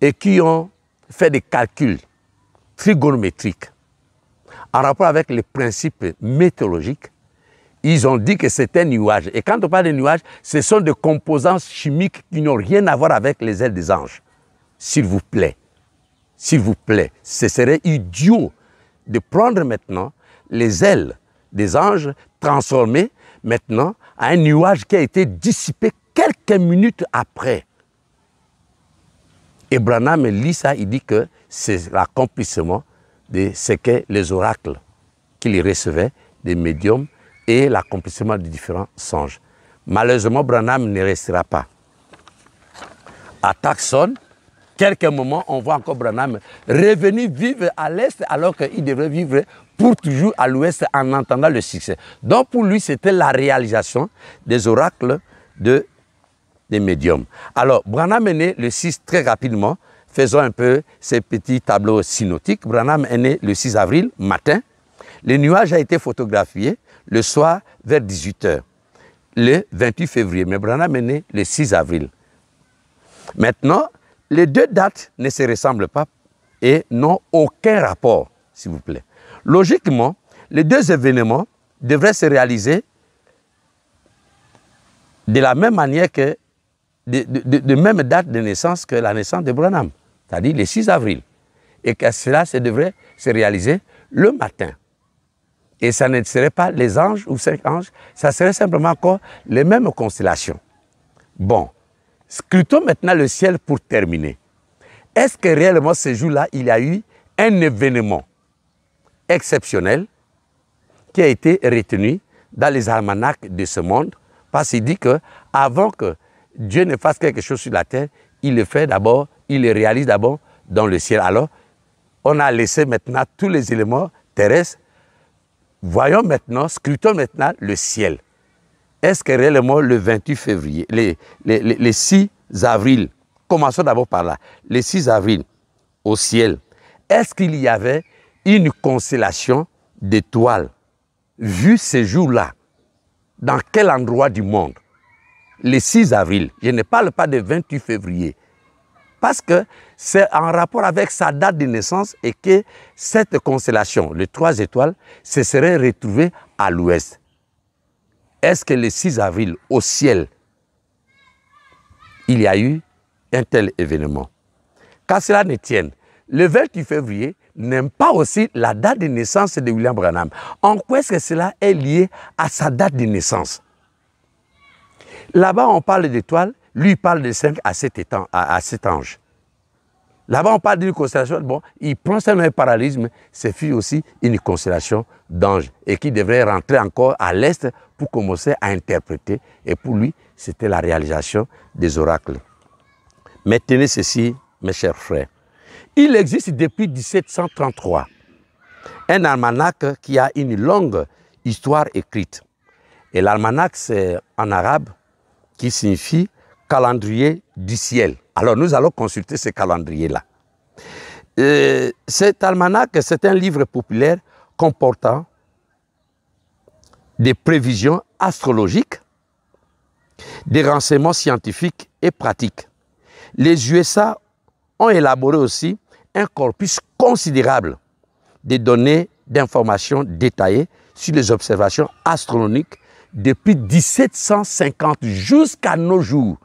et qui ont fait des calculs trigonométriques en rapport avec les principes météorologiques, ils ont dit que c'était un nuage. Et quand on parle de nuages, ce sont des composants chimiques qui n'ont rien à voir avec les ailes des anges. S'il vous plaît, s'il vous plaît, ce serait idiot de prendre maintenant les ailes des anges, transformées maintenant à un nuage qui a été dissipé quelques minutes après. Et Branham lit ça, il dit que c'est l'accomplissement de ce que les oracles qu'il recevait des médiums et l'accomplissement des différents songes. Malheureusement, Branham ne restera pas. À Taxon quelques moments, on voit encore Branham revenir vivre à l'Est alors qu'il devrait vivre pour toujours à l'Ouest en entendant le succès. Donc pour lui, c'était la réalisation des oracles de, des médiums. Alors, Branham est né le 6 très rapidement. Faisons un peu ces petits tableaux synotiques. Branham est né le 6 avril, matin. Les nuages a été photographié le soir vers 18h, le 28 février. Mais Branham est né le 6 avril. Maintenant, les deux dates ne se ressemblent pas et n'ont aucun rapport, s'il vous plaît. Logiquement, les deux événements devraient se réaliser de la même manière que, de, de, même date de naissance que la naissance de Branham, c'est-à-dire le 6 avril. Et que cela se devrait se réaliser le matin. Et ça ne serait pas les anges ou cinq anges, ça serait simplement encore les mêmes constellations. Bon, Scrutons maintenant le ciel pour terminer. Est-ce que réellement ce jour-là, il y a eu un événement exceptionnel qui a été retenu dans les almanachs de ce monde Parce qu'il dit que avant que Dieu ne fasse quelque chose sur la terre, il le fait d'abord, il le réalise d'abord dans le ciel. Alors, on a laissé maintenant tous les éléments terrestres. Voyons maintenant, scrutons maintenant le ciel est-ce que réellement le 28 février, les, les, 6 avril, commençons d'abord par là, le 6 avril, au ciel, est-ce qu'il y avait une constellation d'étoiles vu ce jour-là Dans quel endroit du monde Le 6 avril, je ne parle pas de 28 février, parce que c'est en rapport avec sa date de naissance et que cette constellation, les trois étoiles, se serait retrouvée à l'ouest. Est-ce que le 6 avril, au ciel, il y a eu un tel événement Car cela ne tienne, le 28 février n'aime pas aussi la date de naissance de William Branham. En quoi est-ce que cela est lié à sa date de naissance Là-bas, on parle d'étoiles, lui il parle de 5 à 7, à, anges. Là-bas, on parle d'une constellation. Bon, il prend seulement un paralysme, c'est fut aussi une constellation d'anges et qui devrait rentrer encore à l'est pour commencer à interpréter. Et pour lui, c'était la réalisation des oracles. Mais tenez ceci, mes chers frères. Il existe depuis 1733 un almanach qui a une longue histoire écrite. Et l'almanach, c'est en arabe, qui signifie calendrier du ciel. Alors nous allons consulter ce calendrier-là. Euh, cet almanach, c'est un livre populaire comportant des prévisions astrologiques, des renseignements scientifiques et pratiques. Les USA ont élaboré aussi un corpus considérable de données d'informations détaillées sur les observations astronomiques depuis 1750 jusqu'à nos jours.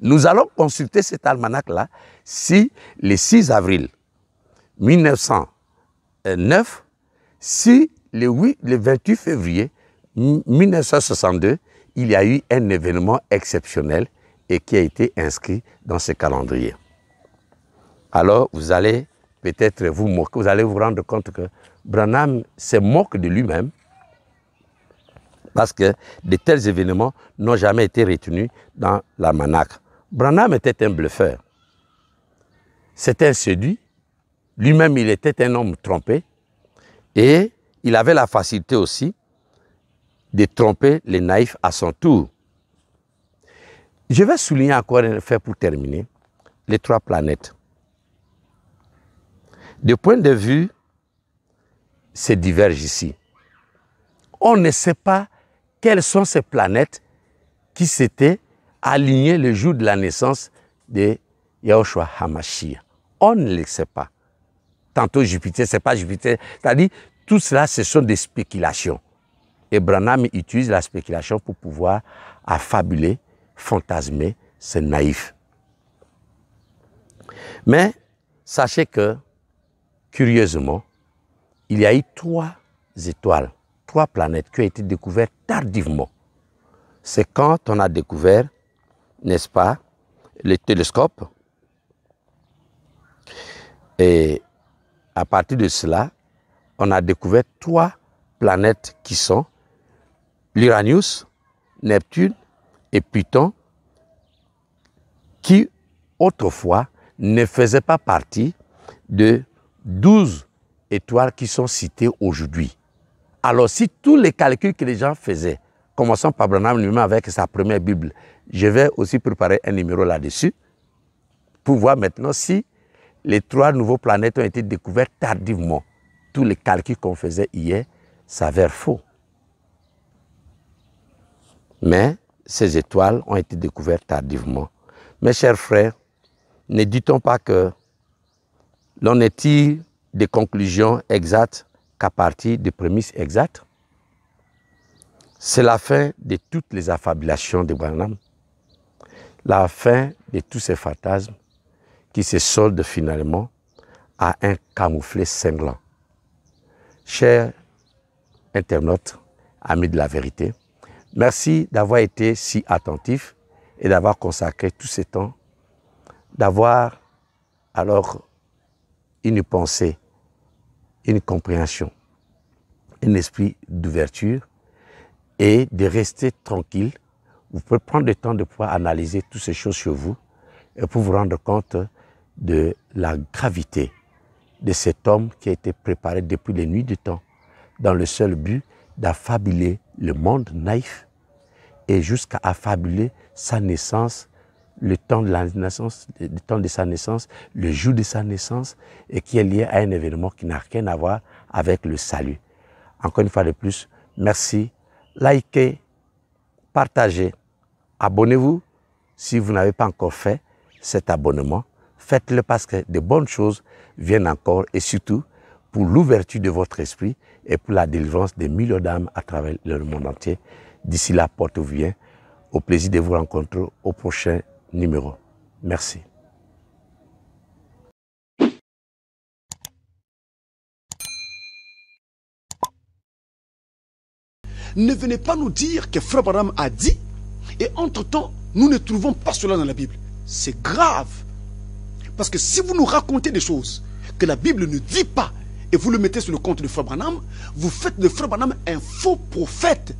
Nous allons consulter cet almanach-là si le 6 avril 1909, si le, 28 février 1962, il y a eu un événement exceptionnel et qui a été inscrit dans ce calendrier. Alors, vous allez peut-être vous moquer, vous allez vous rendre compte que Branham se moque de lui-même parce que de tels événements n'ont jamais été retenus dans la Manacre. Branham était un bluffeur. C'était un séduit. Lui-même, il était un homme trompé. Et il avait la facilité aussi de tromper les naïfs à son tour. Je vais souligner encore un fait pour terminer, les trois planètes. De point de vue, c'est diverge ici. On ne sait pas quelles sont ces planètes qui s'étaient alignées le jour de la naissance de Yahushua Hamashiach. On ne le sait pas. Tantôt Jupiter, c'est pas Jupiter. C'est-à-dire, tout cela, ce sont des spéculations. Et Branham utilise la spéculation pour pouvoir affabuler, fantasmer, c'est naïf. Mais sachez que, curieusement, il y a eu trois étoiles, trois planètes qui ont été découvertes tardivement. C'est quand on a découvert, n'est-ce pas, les télescopes. Et à partir de cela, on a découvert trois planètes qui sont l'Uranus, Neptune et Pluton, qui autrefois ne faisaient pas partie de 12 étoiles qui sont citées aujourd'hui. Alors si tous les calculs que les gens faisaient, commençant par Branham lui avec sa première Bible, je vais aussi préparer un numéro là-dessus pour voir maintenant si les trois nouveaux planètes ont été découvertes tardivement tous les calculs qu'on faisait hier s'avèrent faux. Mais ces étoiles ont été découvertes tardivement. Mes chers frères, ne dit-on pas que l'on ne tire des conclusions exactes qu'à partir des prémices exactes C'est la fin de toutes les affabulations de Branham, la fin de tous ces fantasmes qui se soldent finalement à un camouflet cinglant. Chers internautes, amis de la vérité, merci d'avoir été si attentifs et d'avoir consacré tout ce temps, d'avoir alors une pensée, une compréhension, un esprit d'ouverture et de rester tranquille. Vous pouvez prendre le temps de pouvoir analyser toutes ces choses sur vous et pour vous rendre compte de la gravité de cet homme qui a été préparé depuis les nuits du temps dans le seul but d'affabuler le monde naïf et jusqu'à affabuler sa naissance, le temps de la naissance, le temps de sa naissance, le jour de sa naissance et qui est lié à un événement qui n'a rien à voir avec le salut. Encore une fois de plus, merci. Likez, partagez, abonnez-vous si vous n'avez pas encore fait cet abonnement Faites-le parce que de bonnes choses viennent encore et surtout pour l'ouverture de votre esprit et pour la délivrance des millions d'âmes à travers le monde entier. D'ici la porte vous bien. Au plaisir de vous rencontrer au prochain numéro. Merci. Ne venez pas nous dire que Frère a dit et entre-temps, nous ne trouvons pas cela dans la Bible. C'est grave. Parce que si vous nous racontez des choses que la Bible ne dit pas et vous le mettez sur le compte de Frère Branham, vous faites de Frère Branham un faux prophète.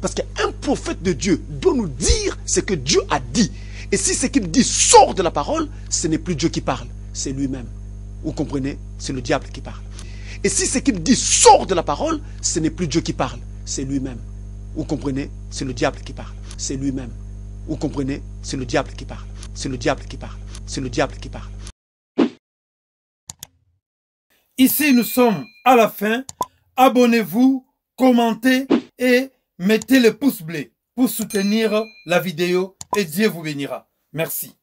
Parce qu'un prophète de Dieu doit nous dire ce que Dieu a dit. Et si ce qu'il dit sort de la parole, ce n'est plus Dieu qui parle, c'est lui-même. Vous comprenez C'est le diable qui parle. Et si ce qu'il dit sort de la parole, ce n'est plus Dieu qui parle, c'est lui-même. Vous comprenez C'est le diable qui parle, c'est lui-même. Vous comprenez C'est le diable qui parle, c'est le diable qui parle. C'est le diable qui parle. Ici, nous sommes à la fin. Abonnez-vous, commentez et mettez le pouce bleu pour soutenir la vidéo et Dieu vous bénira. Merci.